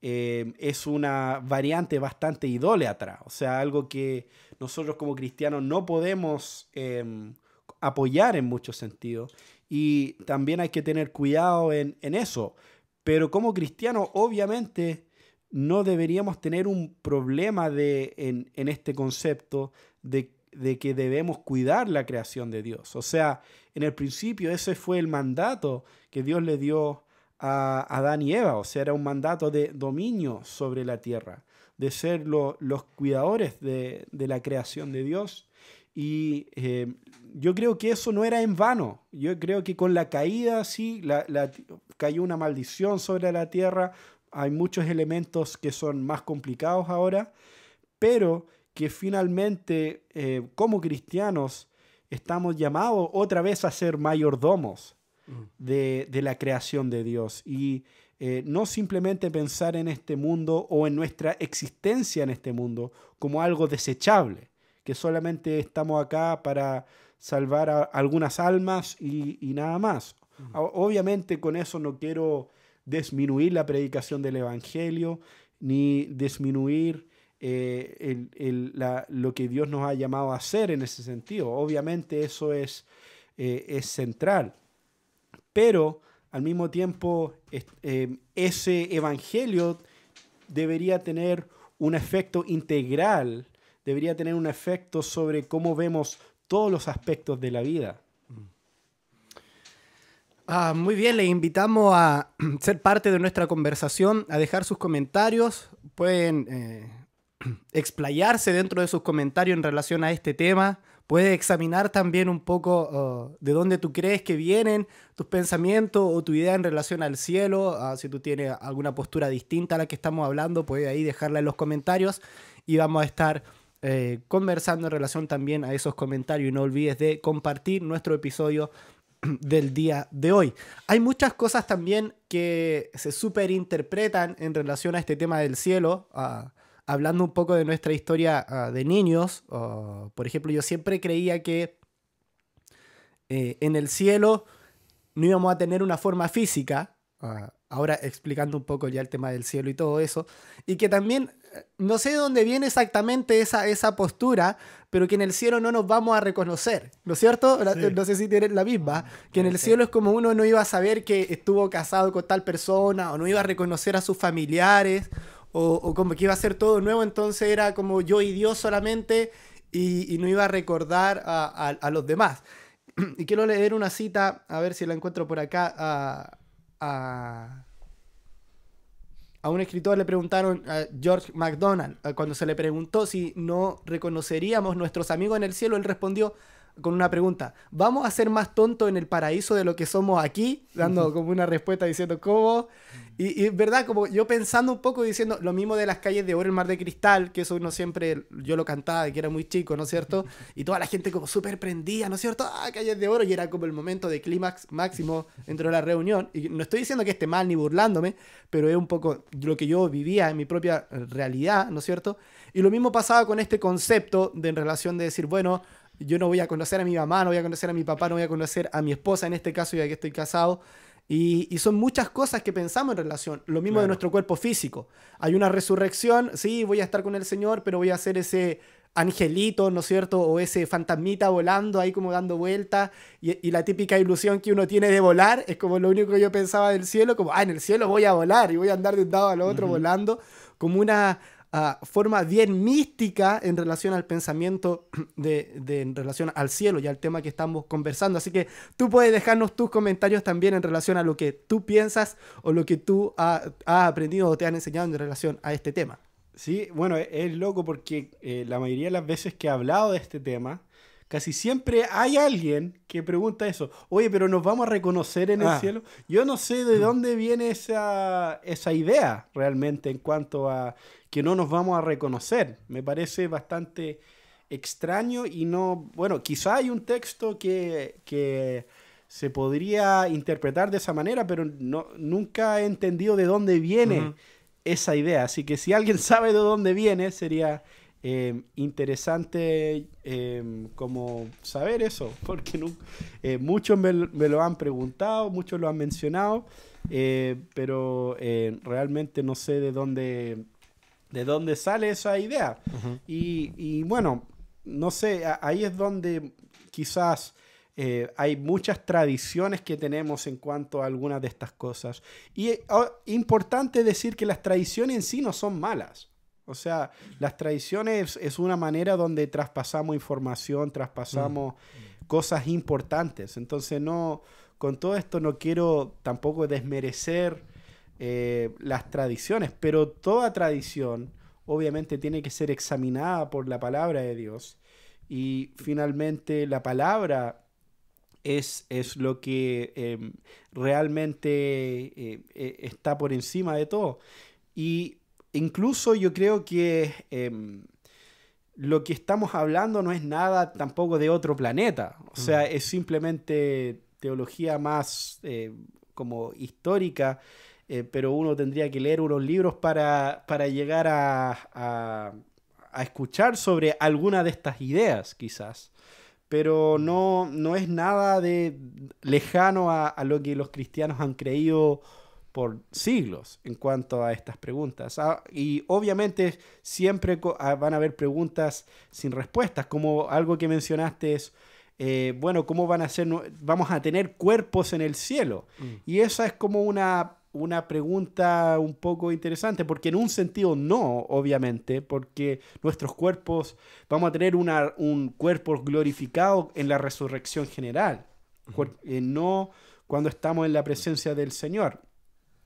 em, es una variante bastante idólatra, o sea, algo que nosotros como cristianos no podemos em, apoyar en muchos sentidos. Y también hay que tener cuidado en, eso. Pero como cristianos, obviamente, no deberíamos tener un problema de, en, este concepto de, que debemos cuidar la creación de Dios. O sea, en el principio ese fue el mandato que Dios le dio a Adán y Eva. O sea, era un mandato de dominio sobre la tierra, de ser los cuidadores de, de la creación de Dios. Y eh, yo creo que eso no era en vano. Yo creo que con la caída, sí, la, cayó una maldición sobre la tierra. Hay muchos elementos que son más complicados ahora, pero que finalmente, eh, como cristianos, estamos llamados otra vez a ser mayordomos mm. de, la creación de Dios. Y eh, no simplemente pensar en este mundo o en nuestra existencia en este mundo como algo desechable, que solamente estamos acá para salvar a algunas almas y, nada más. Mm. Obviamente con eso no quiero disminuir la predicación del Evangelio, ni disminuir eh, lo que Dios nos ha llamado a hacer en ese sentido. Obviamente eso es, eh, es central. Pero al mismo tiempo eh, ese Evangelio debería tener un efecto integral debería tener un efecto sobre cómo vemos todos los aspectos de la vida. Ah, muy bien, les invitamos a *clears throat* ser parte de nuestra conversación, a dejar sus comentarios. Pueden eh, *clears throat* explayarse dentro de sus comentarios en relación a este tema. puede examinar también un poco oh, de dónde tú crees que vienen tus pensamientos o tu idea en relación al cielo. Ah, si tú tienes alguna postura distinta a la que estamos hablando, puede ahí dejarla en los comentarios y vamos a estar eh, conversando en relación también a esos comentarios y no olvides de compartir nuestro episodio *clears throat* del día de hoy. Hay muchas cosas también que se superinterpretan en relación a este tema del cielo. hablando un poco de nuestra historia de niños, por ejemplo, yo siempre creía que eh, en el cielo no íbamos a tener una forma física. ahora explicando un poco ya el tema del cielo y todo eso. Y que también no sé de dónde viene exactamente esa, esa postura, pero que en el cielo no nos vamos a reconocer, ¿no es cierto? No sé si tienes la misma, que en el cielo es como uno no iba a saber que estuvo casado con tal persona, o no iba a reconocer a sus familiares, o, como que iba a ser todo nuevo, entonces era como yo y Dios solamente, y, no iba a recordar a, los demás. *clears throat* Y quiero leer una cita, a ver si la encuentro por acá, a a un escritor le preguntaron a George MacDonald, eh, cuando se le preguntó si no reconoceríamos nuestros amigos en el cielo, él respondió, con una pregunta. ¿Vamos a ser más tontos en el paraíso de lo que somos aquí? Dando *laughs* como una respuesta diciendo, ¿cómo? Y, es verdad, como yo pensando un poco diciendo lo mismo de las calles de oro, el mar de cristal, que eso uno siempre, yo lo cantaba de que era muy chico, ¿no es cierto? *laughs* Y toda la gente como súper prendía, ¿no es cierto? Ah, calles de oro, y era como el momento de clímax máximo dentro de la reunión. Y no estoy diciendo que esté mal ni burlándome, pero es un poco lo que yo vivía en mi propia realidad, ¿no es cierto? Y lo mismo pasaba con este concepto de en relación de decir, bueno, yo no voy a conocer a mi mamá, no voy a conocer a mi papá, no voy a conocer a mi esposa en este caso, ya que estoy casado. Y, son muchas cosas que pensamos en relación. Lo mismo de nuestro cuerpo físico. Hay una resurrección, sí, voy a estar con el Señor, pero voy a ser ese angelito, ¿no es cierto? O ese fantasmita volando ahí como dando vueltas. Y, la típica ilusión que uno tiene de volar es como lo único que yo pensaba del cielo, como, ah, en el cielo voy a volar y voy a andar de un lado al otro volando. Como una forma bien mística en relación al pensamiento, *clears throat* de, en relación al cielo y al tema que estamos conversando. Así que tú puedes dejarnos tus comentarios también en relación a lo que tú piensas o lo que tú has aprendido o te han enseñado en relación a este tema. Sí, bueno, es, loco porque eh, la mayoría de las veces que he hablado de este tema, casi siempre hay alguien que pregunta eso. Oye, pero nos vamos a reconocer en el ah. cielo. Yo no sé de mm. dónde viene esa, esa idea realmente en cuanto a que no nos vamos a reconocer. Me parece bastante extraño y no, bueno, quizá hay un texto que, se podría interpretar de esa manera, pero no, nunca he entendido de dónde viene esa idea. Así que si alguien sabe de dónde viene, sería Em, interesante em, como saber eso, *laughs* porque eh, muchos me, lo han preguntado, muchos lo han mencionado, eh, pero eh, realmente no sé de dónde, de dónde sale esa idea. y, bueno, no sé, ahí es donde quizás... hay muchas tradiciones que tenemos en cuanto a algunas de estas cosas. Y es importante decir que las tradiciones en sí no son malas. O sea, las tradiciones es una manera donde traspasamos información, traspasamos mm. cosas importantes. Entonces, no, con todo esto no quiero tampoco desmerecer eh, las tradiciones, pero toda tradición obviamente tiene que ser examinada por la palabra de Dios. Y finalmente la palabra es, es, lo que em, realmente eh, eh, está por encima de todo. Y Incluso yo creo que em, lo que estamos hablando no es nada tampoco de otro planeta. O mm. sea, es simplemente teología más eh, como histórica, eh, pero uno tendría que leer unos libros para, llegar a, a, escuchar sobre alguna de estas ideas, quizás. Pero mm. no, no es nada de lejano a, a lo que los cristianos han creído por siglos en cuanto a estas preguntas. Ah, y obviamente siempre ah, van a haber preguntas sin respuestas, como algo que mencionaste es, eh, bueno, ¿cómo van a ser, vamos a tener cuerpos en el cielo? Mm. Y esa es como una, una pregunta un poco interesante, porque en un sentido no, obviamente, porque nuestros cuerpos, vamos a tener una, un cuerpo glorificado en la resurrección general, eh, no cuando estamos en la presencia del Señor.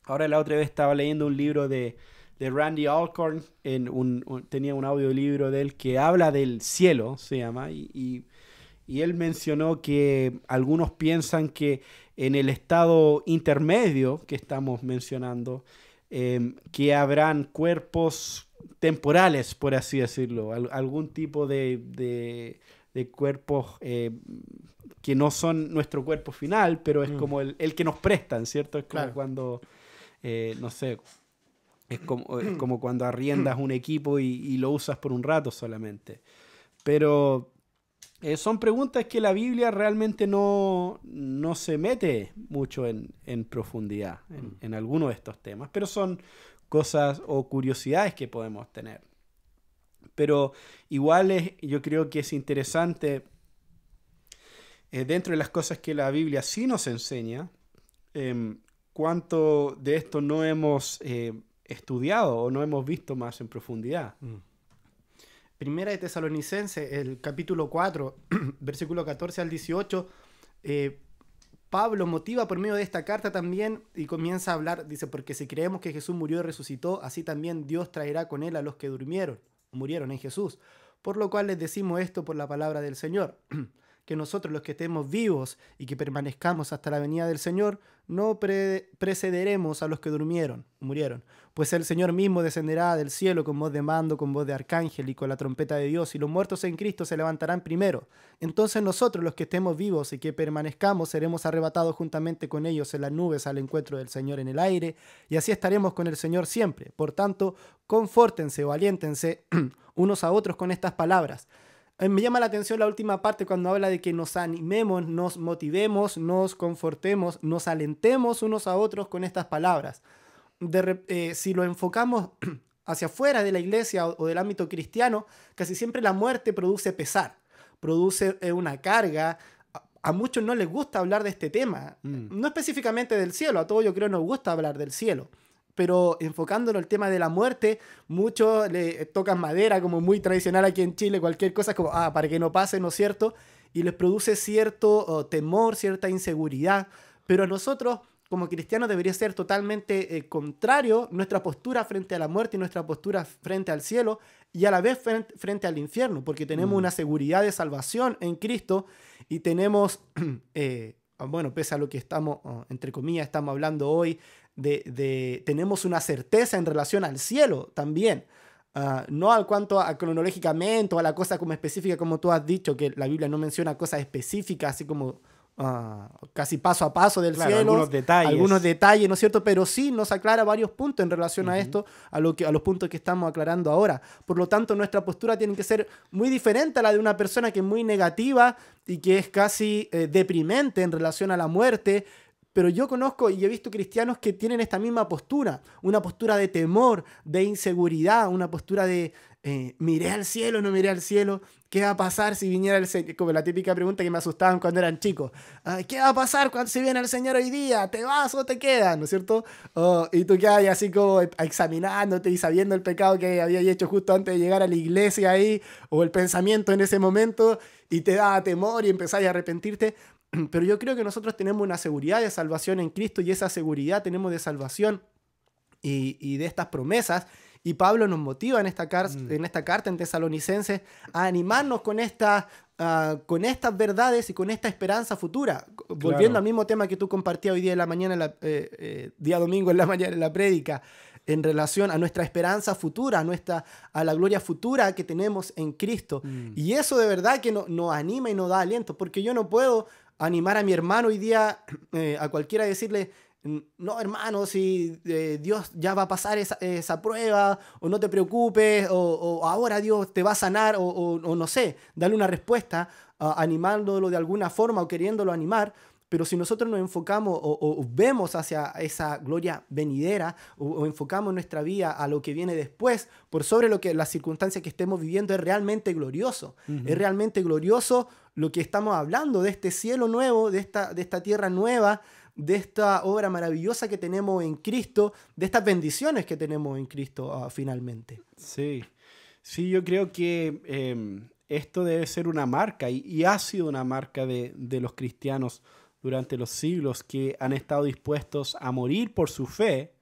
Ahora la otra vez estaba leyendo un libro de, Randy Alcorn, en un, tenía un audiolibro de él que habla del cielo, se llama, y, él mencionó que algunos piensan que en el estado intermedio que estamos mencionando, em, que habrán cuerpos temporales, por así decirlo, algún tipo de, cuerpos em, que no son nuestro cuerpo final, pero es mm. como el, el, que nos prestan, ¿cierto? Es como cuando eh, no sé, es como, cuando arriendas un equipo y, lo usas por un rato solamente. Pero eh, son preguntas que la Biblia realmente no, se mete mucho en, profundidad en, mm. alguno de estos temas, pero son cosas o curiosidades que podemos tener. Pero igual yo creo que es interesante, eh, dentro de las cosas que la Biblia sí nos enseña, em, cuánto de esto no hemos eh, estudiado o no hemos visto más en profundidad. Mm. Primera de Tesalonicense, el capítulo 4, *clears throat* versículo 14 al 18, eh, Pablo motiva por medio de esta carta también y comienza a hablar, dice, porque si creemos que Jesús murió y resucitó, así también Dios traerá con él a los que durmieron, murieron en Jesús. Por lo cual les decimos esto por la palabra del Señor. *clears throat* que nosotros los que estemos vivos y que permanezcamos hasta la venida del Señor, no precederemos a los que durmieron, murieron, pues el Señor mismo descenderá del cielo con voz de mando, con voz de arcángel y con la trompeta de Dios, y los muertos en Cristo se levantarán primero. Entonces nosotros los que estemos vivos y que permanezcamos seremos arrebatados juntamente con ellos en las nubes al encuentro del Señor en el aire, y así estaremos con el Señor siempre. Por tanto, confórtense o aliéntense *clears throat* unos a otros con estas palabras me llama la atención la última parte cuando habla de que nos animemos, nos motivemos, nos confortemos, nos alentemos unos a otros con estas palabras. Eh, si lo enfocamos *clears throat* hacia afuera de la iglesia o, del ámbito cristiano, casi siempre la muerte produce pesar, produce eh, una carga. A, muchos no les gusta hablar de este tema, mm. no específicamente del cielo, a todos yo creo nos gusta hablar del cielo pero enfocándolo al tema de la muerte, muchos le tocan madera, como muy tradicional aquí en Chile, cualquier cosa, como, ah, para que no pase, ¿no es cierto? Y les produce cierto temor, cierta inseguridad. Pero a nosotros, como cristianos, debería ser totalmente eh, contrario nuestra postura frente a la muerte y nuestra postura frente al cielo y a la vez frente, al infierno, porque tenemos mm. una seguridad de salvación en Cristo y tenemos... *clears throat* Eh, ah, bueno, pese a lo que estamos, entre comillas, estamos hablando hoy de, de tenemos una certeza en relación al cielo también. Ah, no al cuanto a cronológicamente o a la cosa como específica, como tú has dicho, que la Biblia no menciona cosas específicas, así como ah, casi paso a paso del cielo. Algunos detalles. Algunos detalles, ¿no es cierto? Pero sí nos aclara varios puntos en relación a esto, a, lo que, a los puntos que estamos aclarando ahora. Por lo tanto, nuestra postura tiene que ser muy diferente a la de una persona que es muy negativa y que es casi eh, deprimente en relación a la muerte. Pero yo conozco y he visto cristianos que tienen esta misma postura, una postura de temor, de inseguridad, una postura de eh, miré al cielo, no miré al cielo, ¿qué va a pasar si viniera el Señor? Como la típica pregunta que me asustaban cuando eran chicos. ¿Qué va a pasar cuando si viene el Señor hoy día? ¿Te vas o te quedas? ¿No es cierto? Oh, y tú quedas así como e-, examinándote y sabiendo el pecado que había hecho justo antes de llegar a la iglesia ahí, o el pensamiento en ese momento, y te da temor y empezás a arrepentirte. *clears throat* Pero yo creo que nosotros tenemos una seguridad de salvación en Cristo y esa seguridad tenemos de salvación y, de estas promesas. Y Pablo nos motiva en esta, mm. en esta carta en Tesalonicenses a animarnos con, con estas verdades y con esta esperanza futura. Volviendo al mismo tema que tú compartías hoy día en la mañana, eh, eh, día domingo en la mañana en la prédica, en relación a nuestra esperanza futura, a, nuestra, a la gloria futura que tenemos en Cristo. Mm. Y eso de verdad que nos anima y nos da aliento, porque yo no puedo animar a mi hermano hoy día, *clears throat* eh, a cualquiera, decirle, no hermano, si eh, Dios ya va a pasar esa, esa, prueba, o no te preocupes, o, ahora Dios te va a sanar, o, no sé, darle una respuesta, animándolo de alguna forma o queriéndolo animar, pero si nosotros nos enfocamos o, vemos hacia esa gloria venidera o, enfocamos nuestra vida a lo que viene después, por sobre lo que las circunstancias que estemos viviendo es realmente glorioso. Es realmente glorioso lo que estamos hablando de este cielo nuevo, de esta, de esta tierra nueva, de esta obra maravillosa que tenemos en Cristo, de estas bendiciones que tenemos en Cristo ah, finalmente. Sí, sí, yo creo que em, esto debe ser una marca y, ha sido una marca de, de los cristianos durante los siglos que han estado dispuestos a morir por su fe,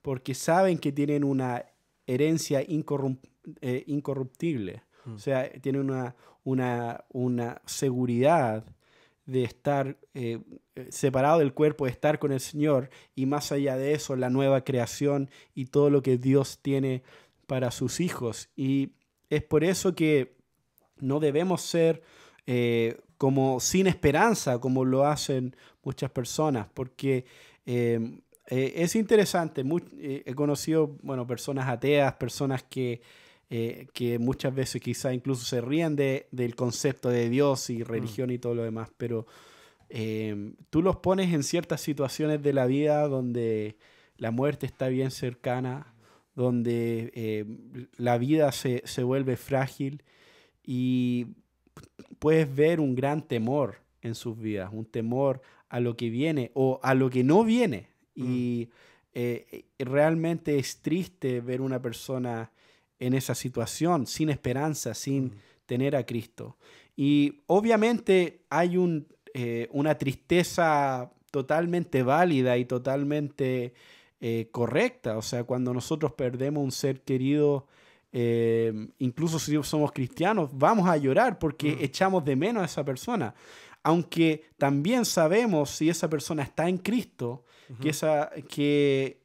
porque saben que tienen una herencia eh, incorruptible. Mm. O sea, tienen una, una, una seguridad de estar eh, separado del cuerpo, de estar con el Señor, y más allá de eso, la nueva creación y todo lo que Dios tiene para sus hijos. Y es por eso que no debemos ser eh, como sin esperanza, como lo hacen muchas personas, porque em, eh, es interesante, eh, he conocido bueno, personas ateas, personas que, eh, muchas veces quizá incluso se ríen del concepto de Dios y mm. religión y todo lo demás, pero em, tú los pones en ciertas situaciones de la vida donde la muerte está bien cercana, donde em, la vida se, se vuelve frágil y puedes ver un gran temor en sus vidas, un temor a lo que viene o a lo que no viene. Mm. Y eh, realmente es triste ver una persona en esa situación, sin esperanza, sin mm. tener a Cristo. Y obviamente hay eh, una tristeza totalmente válida y totalmente eh, correcta. O sea, cuando nosotros perdemos un ser querido, eh, incluso si somos cristianos, vamos a llorar porque mm. echamos de menos a esa persona. Aunque también sabemos si esa persona está en Cristo, que, esa, que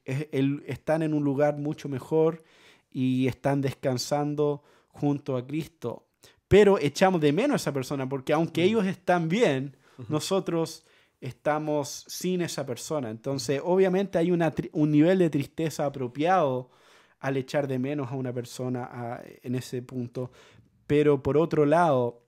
están en un lugar mucho mejor y están descansando junto a Cristo. Pero echamos de menos a esa persona porque aunque mm. ellos están bien, nosotros estamos sin esa persona. Entonces, obviamente hay un nivel de tristeza apropiado al echar de menos a una persona en ese punto. Pero por otro lado,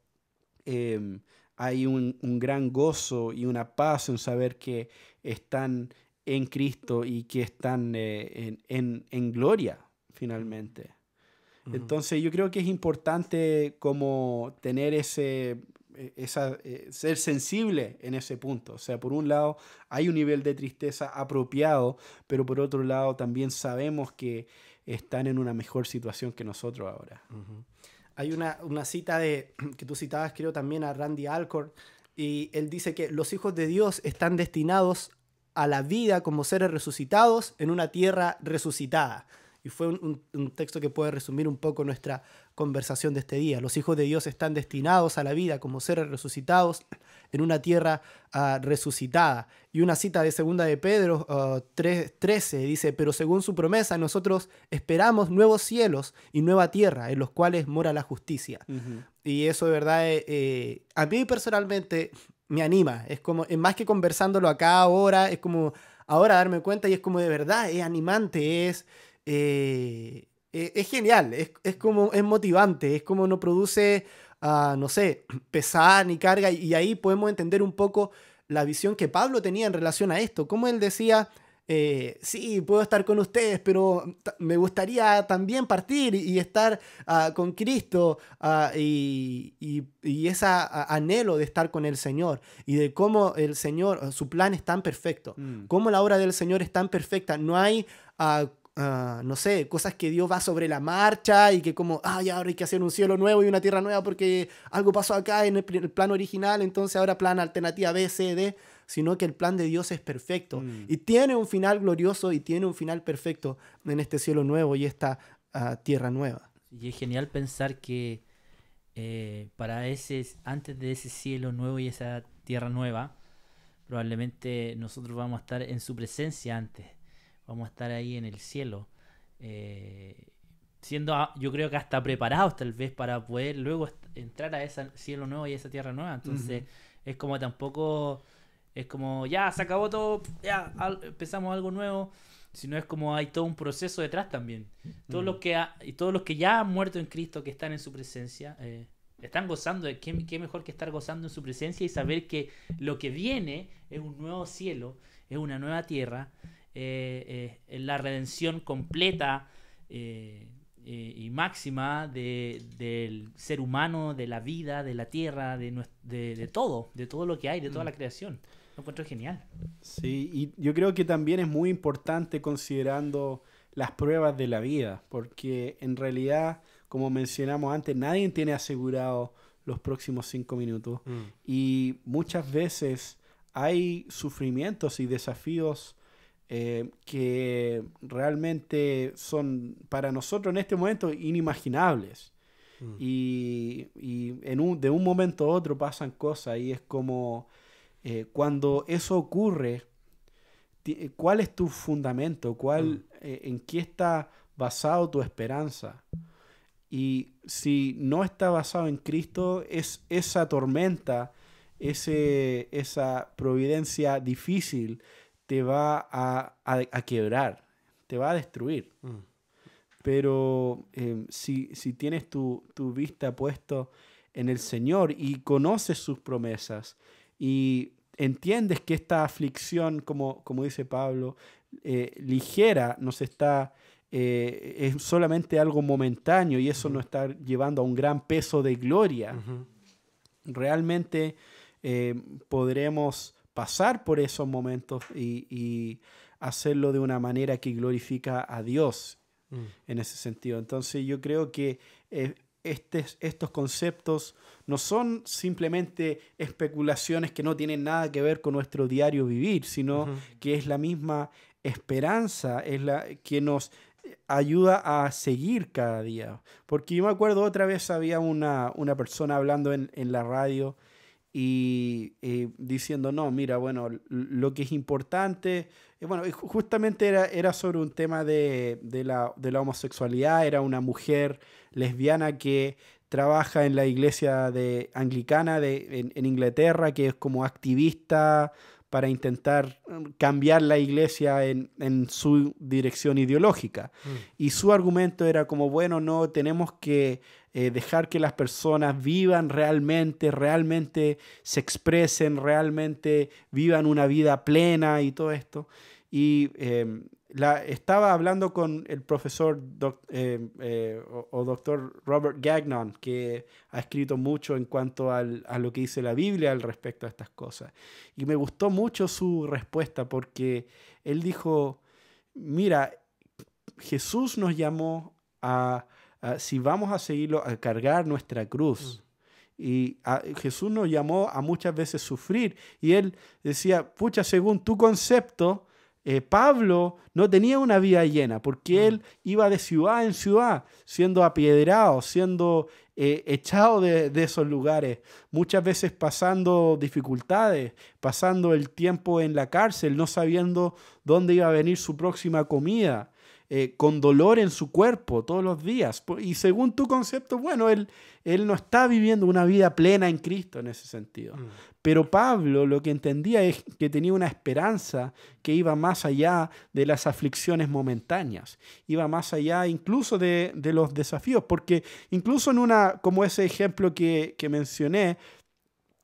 em, hay un, gran gozo y una paz en saber que están en Cristo y que están eh, en, gloria finalmente. Entonces yo creo que es importante como tener ese, e, e, ser sensible en ese punto. O sea, por un lado hay un nivel de tristeza apropiado, pero por otro lado también sabemos que están en una mejor situación que nosotros ahora. Hay una, cita de, *clears throat* que tú citabas, creo, también a Randy Alcorn, y él dice que los hijos de Dios están destinados a la vida como seres resucitados en una tierra resucitada. Y fue un, texto que puede resumir un poco nuestra conversación de este día. Los hijos de Dios están destinados a la vida como seres resucitados en una tierra ah, resucitada. Y una cita de segunda de Pedro 13 ah, 3.13 dice, pero según su promesa nosotros esperamos nuevos cielos y nueva tierra en los cuales mora la justicia. Y eso de verdad, eh, eh, a mí personalmente me anima. Es como, más que conversándolo acá ahora, es como ahora darme cuenta y es como de verdad, es animante, es... Eh, e, genial, es, como, es motivante, es como no produce Ah, no sé, *clears throat* pesar ni carga, y ahí podemos entender un poco la visión que Pablo tenía en relación a esto, como él decía, eh, sí, puedo estar con ustedes, pero me gustaría también partir y estar ah, con Cristo ah, y, ese anhelo de estar con el Señor y de cómo el Señor, su plan es tan perfecto, mm. cómo la obra del Señor es tan perfecta, no hay Ah, no sé, cosas que Dios va sobre la marcha y que como, ay ah, ahora hay que hacer un cielo nuevo y una tierra nueva porque algo pasó acá en el, plan original, entonces ahora plan alternativa B, C, D, sino que el plan de Dios es perfecto mm. y tiene un final glorioso y tiene un final perfecto en este cielo nuevo y esta ah, tierra nueva. Y es genial pensar que eh, para ese, antes de ese cielo nuevo y esa tierra nueva, probablemente nosotros vamos a estar en su presencia antes vamos a estar ahí en el cielo. Eh, siendo, ah, yo creo que hasta preparados tal vez para poder luego entrar a ese cielo nuevo y a esa tierra nueva. Entonces, es como tampoco, es como, ya, se acabó todo, ya, empezamos algo nuevo, sino es como hay todo un proceso detrás también. Todos, que y todos los que ya han muerto en Cristo, que están en su presencia, eh, están gozando, de, qué mejor que estar gozando en su presencia y saber que lo que viene es un nuevo cielo, es una nueva tierra eh, eh, la redención completa eh, y máxima del ser humano, de la vida, de la tierra, de, todo, de todo lo que hay, de toda la mm. creación. Lo encuentro genial. Sí, y yo creo que también es muy importante considerando las pruebas de la vida, porque en realidad, como mencionamos antes, nadie tiene asegurado los próximos cinco minutos mm. y muchas veces hay sufrimientos y desafíos eh, que realmente son para nosotros en este momento inimaginables. Mm. Y, en de un momento a otro pasan cosas y es como eh, cuando eso ocurre, ¿cuál es tu fundamento? ¿Cuál, mm. eh, ¿En qué está basado tu esperanza? Y si no está basado en Cristo, es esa tormenta, ese, esa providencia difícil, te va a, quebrar, te va a destruir. Mm. Pero em, si, tienes tu, vista puesto en el Señor y conoces sus promesas y entiendes que esta aflicción, como, como dice Pablo, eh, ligera nos está, eh, es solamente algo momentáneo y eso no nos está llevando a un gran peso de gloria. Realmente em, podremos pasar por esos momentos y, hacerlo de una manera que glorifica a Dios mm. en ese sentido. Entonces yo creo que eh, este, estos conceptos no son simplemente especulaciones que no tienen nada que ver con nuestro diario vivir, sino que es la misma esperanza, es la que nos ayuda a seguir cada día. Porque yo me acuerdo otra vez había una, persona hablando en la radio y eh, diciendo, no, mira, bueno, lo que es importante, bueno, justamente era, era sobre un tema de, la, homosexualidad, era una mujer lesbiana que trabaja en la iglesia de, anglicana de, en, Inglaterra, que es como activista para intentar mm, cambiar la iglesia en, su dirección ideológica. Mm. Y su argumento era como, bueno, no, tenemos que eh, dejar que las personas vivan realmente, realmente se expresen, realmente vivan una vida plena y todo esto. Y em, la, estaba hablando con el profesor em, eh, o, o, doctor Robert Gagnon, que ha escrito mucho en cuanto a lo que dice la Biblia al respecto a estas cosas. Y me gustó mucho su respuesta porque él dijo, mira, Jesús nos llamó a Ah, si vamos a seguirlo, a cargar nuestra cruz. Mm. Y ah, Jesús nos llamó a muchas veces sufrir. Y él decía, pucha, según tu concepto, eh, Pablo no tenía una vida llena porque mm. él iba de ciudad en ciudad, siendo apiedrado, siendo eh, echado de, de, esos lugares, muchas veces pasando dificultades, pasando el tiempo en la cárcel, no sabiendo dónde iba a venir su próxima comida. Eh, con dolor en su cuerpo todos los días. Y según tu concepto, bueno, él, él no está viviendo una vida plena en Cristo en ese sentido. Mm. Pero Pablo lo que entendía es que tenía una esperanza que iba más allá de las aflicciones momentáneas, iba más allá incluso de, los desafíos, porque incluso en una, como ese ejemplo que, que mencioné,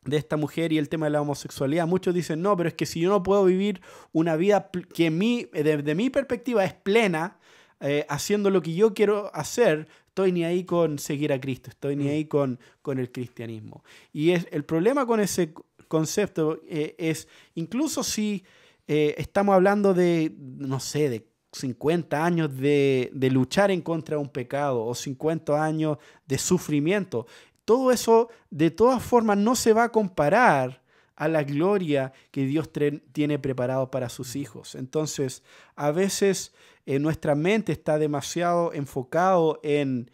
de esta mujer y el tema de la homosexualidad. Muchos dicen, no, pero es que si yo no puedo vivir una vida que mi, desde mi perspectiva es plena, eh, haciendo lo que yo quiero hacer, estoy ni ahí con seguir a Cristo, estoy ni mm. ahí con, con el cristianismo. Y es, el problema con ese concepto eh, es, incluso si eh, estamos hablando de, no sé, de 50 años de, de, luchar en contra de un pecado o 50 años de sufrimiento todo eso de todas formas no se va a comparar a la gloria que Dios tiene preparado para sus hijos. Entonces, a veces eh, nuestra mente está demasiado enfocado en,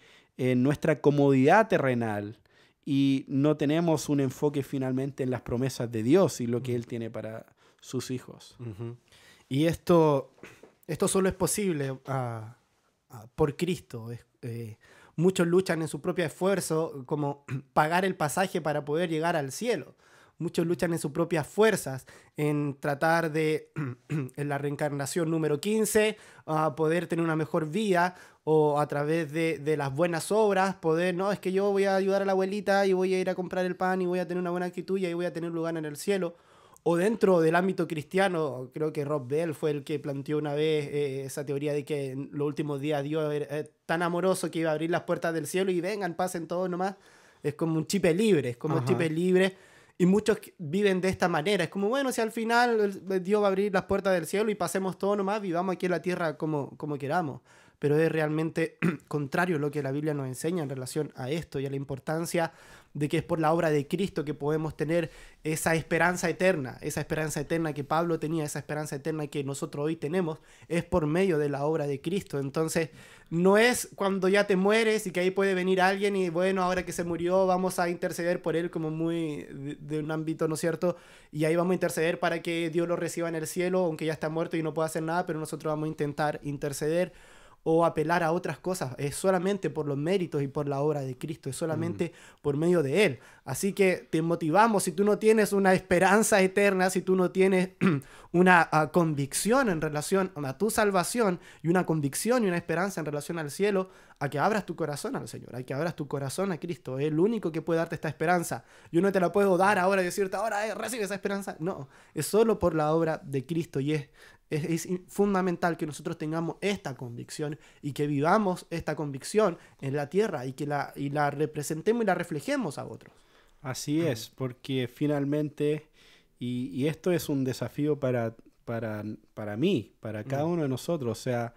nuestra comodidad terrenal y no tenemos un enfoque finalmente en las promesas de Dios y lo que Él tiene para sus hijos. Y esto, esto solo es posible ah, ah, por Cristo. Eh, Muchos luchan en su propio esfuerzo, como *clears throat* pagar el pasaje para poder llegar al cielo. Muchos luchan en sus propias fuerzas, en tratar de, *clears throat* en la reencarnación número 15, a poder tener una mejor vida o a través de, de, las buenas obras poder, no, es que yo voy a ayudar a la abuelita y voy a ir a comprar el pan y voy a tener una buena actitud y ahí voy a tener lugar en el cielo o dentro del ámbito cristiano, creo que Rob Bell fue el que planteó una vez eh, esa teoría de que en los últimos días Dios era eh, tan amoroso que iba a abrir las puertas del cielo y vengan, pasen todos nomás. Es como un chip libre, es como chip un chip libre. Y muchos viven de esta manera. Es como, bueno, si al final Dios va a abrir las puertas del cielo y pasemos todo nomás, vivamos aquí en la tierra como, como queramos. Pero es realmente *clears throat* contrario a lo que la Biblia nos enseña en relación a esto y a la importancia de que es por la obra de Cristo que podemos tener esa esperanza eterna, esa esperanza eterna que Pablo tenía, esa esperanza eterna que nosotros hoy tenemos, es por medio de la obra de Cristo. Entonces, no es cuando ya te mueres y que ahí puede venir alguien y bueno, ahora que se murió vamos a interceder por él como muy de, un ámbito, ¿no es cierto? Y ahí vamos a interceder para que Dios lo reciba en el cielo, aunque ya está muerto y no pueda hacer nada, pero nosotros vamos a intentar interceder o apelar a otras cosas, es solamente por los méritos y por la obra de Cristo, es solamente mm. por medio de Él. Así que te motivamos, si tú no tienes una esperanza eterna, si tú no tienes *clears throat* una ah, convicción en relación a tu salvación y una convicción y una esperanza en relación al cielo, a que abras tu corazón al Señor, a que abras tu corazón a Cristo, es el único que puede darte esta esperanza. Yo no te la puedo dar ahora y decirte, ahora eh, recibe esa esperanza. No, es solo por la obra de Cristo y es es, fundamental que nosotros tengamos esta convicción y que vivamos esta convicción en la tierra y que la, y la representemos y la reflejemos a otros. Así es, porque finalmente, y, esto es un desafío para, para, mí, para cada uno de nosotros, o sea,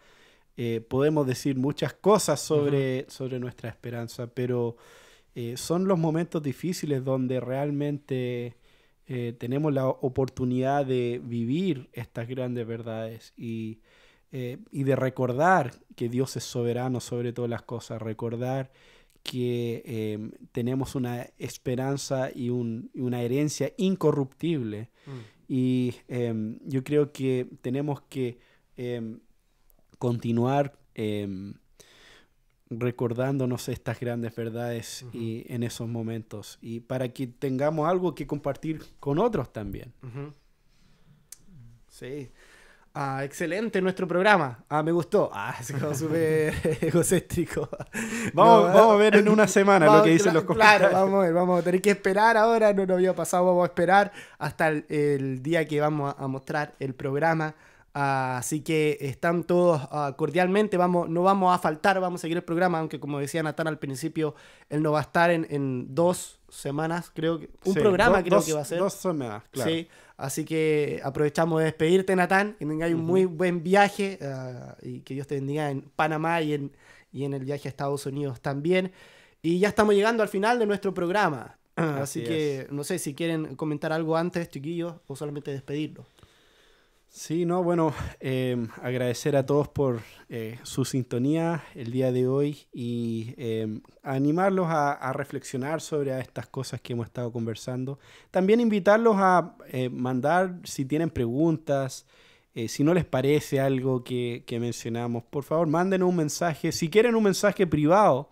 eh, podemos decir muchas cosas sobre, sobre nuestra esperanza, pero eh, son los momentos difíciles donde realmente eh, tenemos la oportunidad de vivir estas grandes verdades eh, y, de recordar que Dios es soberano sobre todas las cosas, recordar que eh, tenemos una esperanza y, una herencia incorruptible. Mm. Y em, yo creo que tenemos que em, continuar em, recordándonos estas grandes verdades y en esos momentos y para que tengamos algo que compartir con otros también. Sí. Ah, excelente nuestro programa. Ah, me gustó. Ah, se quedó súper *laughs* egocéntrico. *laughs* Vamos, a ver eh, en una semana lo que dicen los comentarios. Claro, vamos a vamos a tener que esperar ahora, no nos había pasado, vamos a esperar hasta el, día que vamos a mostrar el programa así que están todos ah, cordialmente, vamos, no vamos a faltar, vamos a seguir el programa, aunque como decía Natán al principio, él no va a estar en, dos semanas, creo que... Un programa creo que va a ser. Dos semanas, Sí, así que aprovechamos de despedirte, Natán, que tengas un muy buen viaje ah, y que Dios te bendiga en Panamá y en, y en el viaje a Estados Unidos también. Y ya estamos llegando al final de nuestro programa. *clears throat* Así, que no sé si quieren comentar algo antes, chiquillos, o solamente despedirlo. Sí, no, bueno, em, agradecer a todos por eh, su sintonía el día de hoy y em, animarlos a, reflexionar sobre estas cosas que hemos estado conversando. También invitarlos a eh, mandar si tienen preguntas, eh, si no les parece algo que, mencionamos, por favor, manden un mensaje. Si quieren un mensaje privado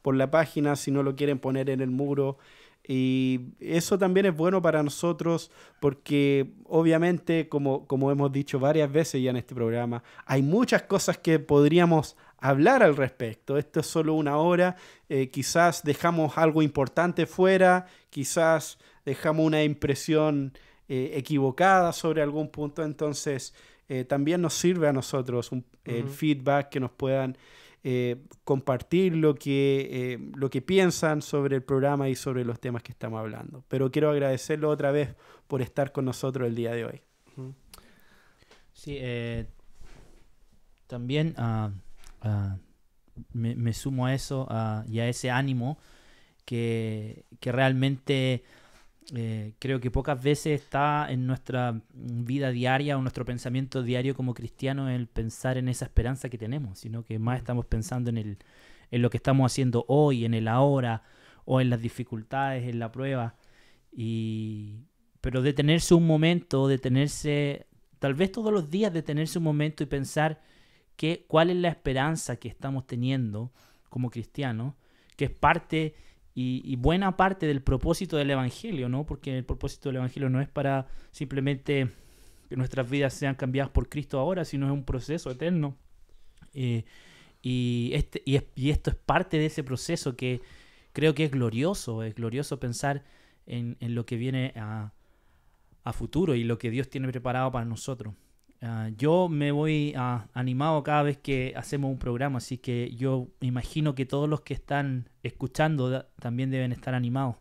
por la página, si no lo quieren poner en el muro. Y eso también es bueno para nosotros porque obviamente, como, hemos dicho varias veces ya en este programa, hay muchas cosas que podríamos hablar al respecto. Esto es solo una hora, eh, quizás dejamos algo importante fuera, quizás dejamos una impresión eh, equivocada sobre algún punto, entonces eh, también nos sirve a nosotros un, el feedback que nos puedan eh, compartir lo que, eh, lo que piensan sobre el programa y sobre los temas que estamos hablando. Pero quiero agradecerlo otra vez por estar con nosotros el día de hoy. Sí, eh, también ah, ah, me, sumo a eso ah, y a ese ánimo que, que realmente... Eh, creo que pocas veces está en nuestra vida diaria o nuestro pensamiento diario como cristiano el pensar en esa esperanza que tenemos, sino que más estamos pensando en, el, lo que estamos haciendo hoy, en el ahora, o en las dificultades, en la prueba. Y, pero detenerse un momento, detenerse, tal vez todos los días detenerse un momento y pensar que, cuál es la esperanza que estamos teniendo como cristianos, que es parte y, buena parte del propósito del Evangelio, ¿no? Porque el propósito del Evangelio no es para simplemente que nuestras vidas sean cambiadas por Cristo ahora, sino es un proceso eterno. Eh, y, este, y, esto es parte de ese proceso que creo que es glorioso, es glorioso pensar en, lo que viene a futuro y lo que Dios tiene preparado para nosotros. Ah, yo me voy ah, animado cada vez que hacemos un programa, así que yo imagino que todos los que están escuchando también deben estar animados.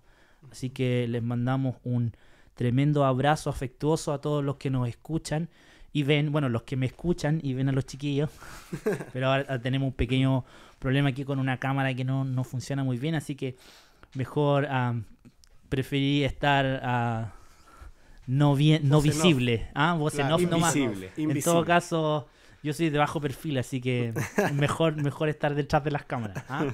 Así que les mandamos un tremendo abrazo afectuoso a todos los que nos escuchan y ven, bueno, los que me escuchan y ven a los chiquillos, *laughs* pero ahora ah, tenemos un pequeño problema aquí con una cámara que no, funciona muy bien, así que mejor preferir preferí estar... a no, visible. Ah, en off En todo caso, yo soy de bajo perfil, así que *laughs* mejor, mejor estar detrás de las cámaras. ¿ah?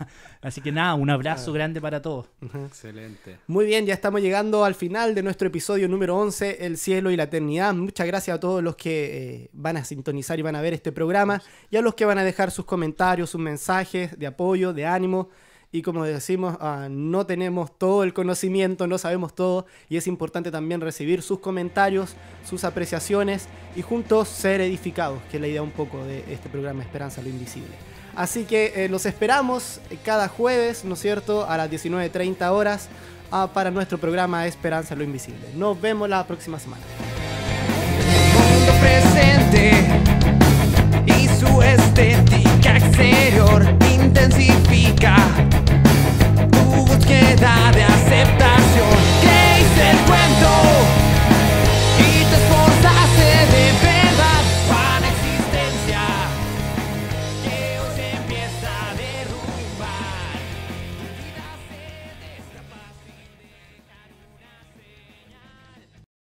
*laughs* así que nada, un abrazo grande para todos. Excelente. Muy bien, ya estamos llegando al final de nuestro episodio número 11, El cielo y la eternidad. Muchas gracias a todos los que eh, van a sintonizar y van a ver este programa y a los que van a dejar sus comentarios, sus mensajes de apoyo, de ánimo y como decimos, ah, no tenemos todo el conocimiento, no sabemos todo y es importante también recibir sus comentarios, sus apreciaciones y juntos ser edificados, que es la idea un poco de este programa Esperanza lo Invisible. Así que eh, nos esperamos cada jueves, ¿no es cierto?, a las 19.30 horas ah, para nuestro programa Esperanza lo Invisible. Nos vemos la próxima semana y su estética exterior intensifica tu búsqueda de aceptación. ¿Qué hice cuento?